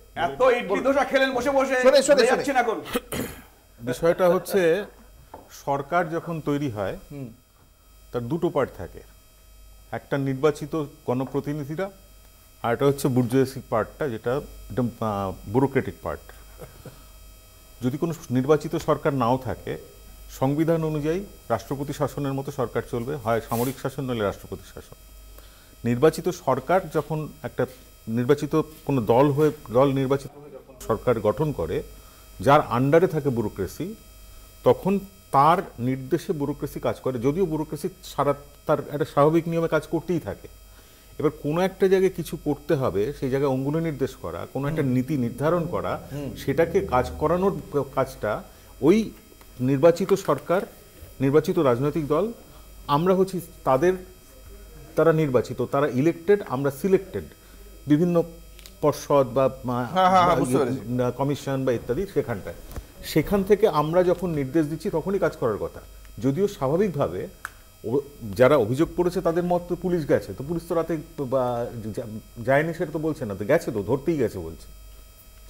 বিষয়টা হচ্ছে সরকার যখন তৈরি হয় তার দুটো পার্ট থাকে একটা নির্বাচিত গণপ্রতিনিধিরা আর এটা হচ্ছে বুর্জেসিক পার্টটা যেটা একদম ব্যুরোক্রেটিক পার্ট যদি কোনো নির্বাচিত সরকার নাও থাকে সংবিধান অনুযায়ী রাষ্ট্রপতি শাসনের মতো সরকার চলবে হয় সামরিক শাসন নইলে রাষ্ট্রপতি শাসন নির্বাচিত সরকার যখন একটা নির্বাচিত কোনো দল হয়ে দল নির্বাচিত সরকার গঠন করে যার আন্ডারে থাকে ব্যুরোক্রেসি তখন তার নির্দেশে ব্যুরোক্রেসি কাজ করে যদিও ব্যুরোক্রেসি সারা তার একটা স্বাভাবিক নিয়মে কাজ করতেই থাকে এবার কোনো একটা জায়গায় কিছু করতে হবে সেই জায়গায় অঙ্গুলি নির্দেশ করা কোনো একটা নীতি নির্ধারণ করা সেটাকে কাজ করানোর কাজটা ওই নির্বাচিত সরকার নির্বাচিত রাজনৈতিক দল আমরা হচ্ছি তাদের তারা নির্বাচিত তারা ইলেক্টেড আমরা সিলেক্টেড বিভিন্ন পর্ষদ হ্যাঁ, হ্যাঁ, হ্যাঁ, ইয়ে, বা কমিশন বা ইত্যাদি সেখানটায় সেখান থেকে আমরা যখন নির্দেশ দিচ্ছি তখনই কাজ করার কথা যদিও স্বাভাবিকভাবে যারা অভিযোগ করেছে তাদের মত তো পুলিশ গেছে তো পুলিশ তো রাতে বা যায়নি সেটা তো বলছে না তো গেছে তো ধরতেই গেছে বলছে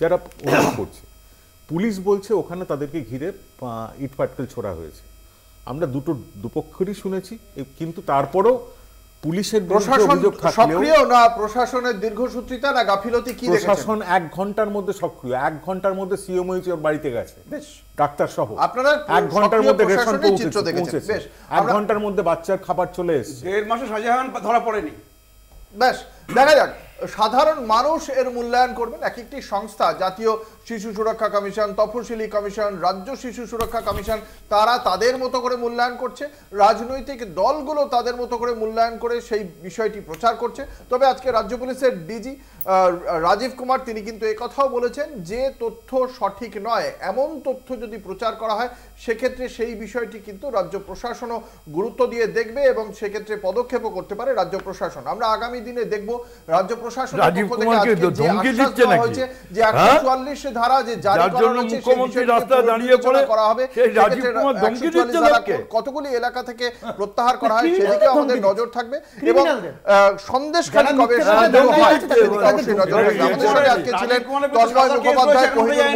যারা অভিযোগ করছে পুলিশ বলছে ওখানে তাদেরকে ঘিরে ইট পাটকেল ছোড়া হয়েছে আমরা দুটো দুপক্ষেরই শুনেছি কিন্তু তারপরেও পুলিশের প্রশাসন সক্রিয় না প্রশাসনের দীর্ঘসূত্রিতা না গাফিলতি কি প্রশাসন এক ঘন্টার মধ্যে সক্রিয় এক ঘন্টার মধ্যে সিএমওইচ ওর বাড়িতে গেছে ডাক্তার সহ আপনারা এক ঘন্টার মধ্যে রেশন পৌঁছেছে বেশ এক ঘন্টার মধ্যে বাচ্চার খাবার চলে এসেছে দেড় মাসে শাহজাহান ধরা পড়েনি বেশ দেখা যাক সাধারণ মানুষ এর মূল্যায়ন করবেন এক একটি সংস্থা জাতীয় শিশু সুরক্ষা কমিশন তফসিলি কমিশন রাজ্য শিশু সুরক্ষা কমিশন তারা তাদের মতো করে মূল্যায়ন করছে রাজনৈতিক দলগুলো তাদের মতো করে মূল্যায়ন করে সেই বিষয়টি প্রচার করছে তবে আজকে রাজ্য পুলিশের ডিজি রাজীব কুমার তিনি কিন্তু কথাও বলেছেন যে তথ্য সঠিক নয় এমন তথ্য যদি প্রচার করা হয় সেক্ষেত্রে সেই বিষয়টি কিন্তু রাজ্য প্রশাসনও গুরুত্ব দিয়ে দেখবে এবং সেক্ষেত্রে পদক্ষেপও করতে পারে রাজ্য প্রশাসন আমরা আগামী দিনে দেখব রাজ্য প্রশাসন যে হ্যাঁ? একশো চুয়াল্লিশ ধারা যে যার করা হবে কতগুলি এলাকা থেকে প্রত্যাহার করা হয় সেদিকে আমাদের নজর থাকবে এবং সন্দেশ খালি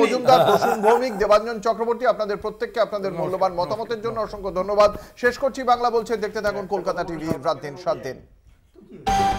মজুমদার ভৌমিক দেবাঞ্জন চক্রবর্তী আপনাদের প্রত্যেককে আপনাদের মূল্যবান মতামতের জন্য অসংখ্য ধন্যবাদ শেষ করছি বাংলা বলছে দেখতে থাকুন কলকাতা টিভি রাত দিন সাত দিন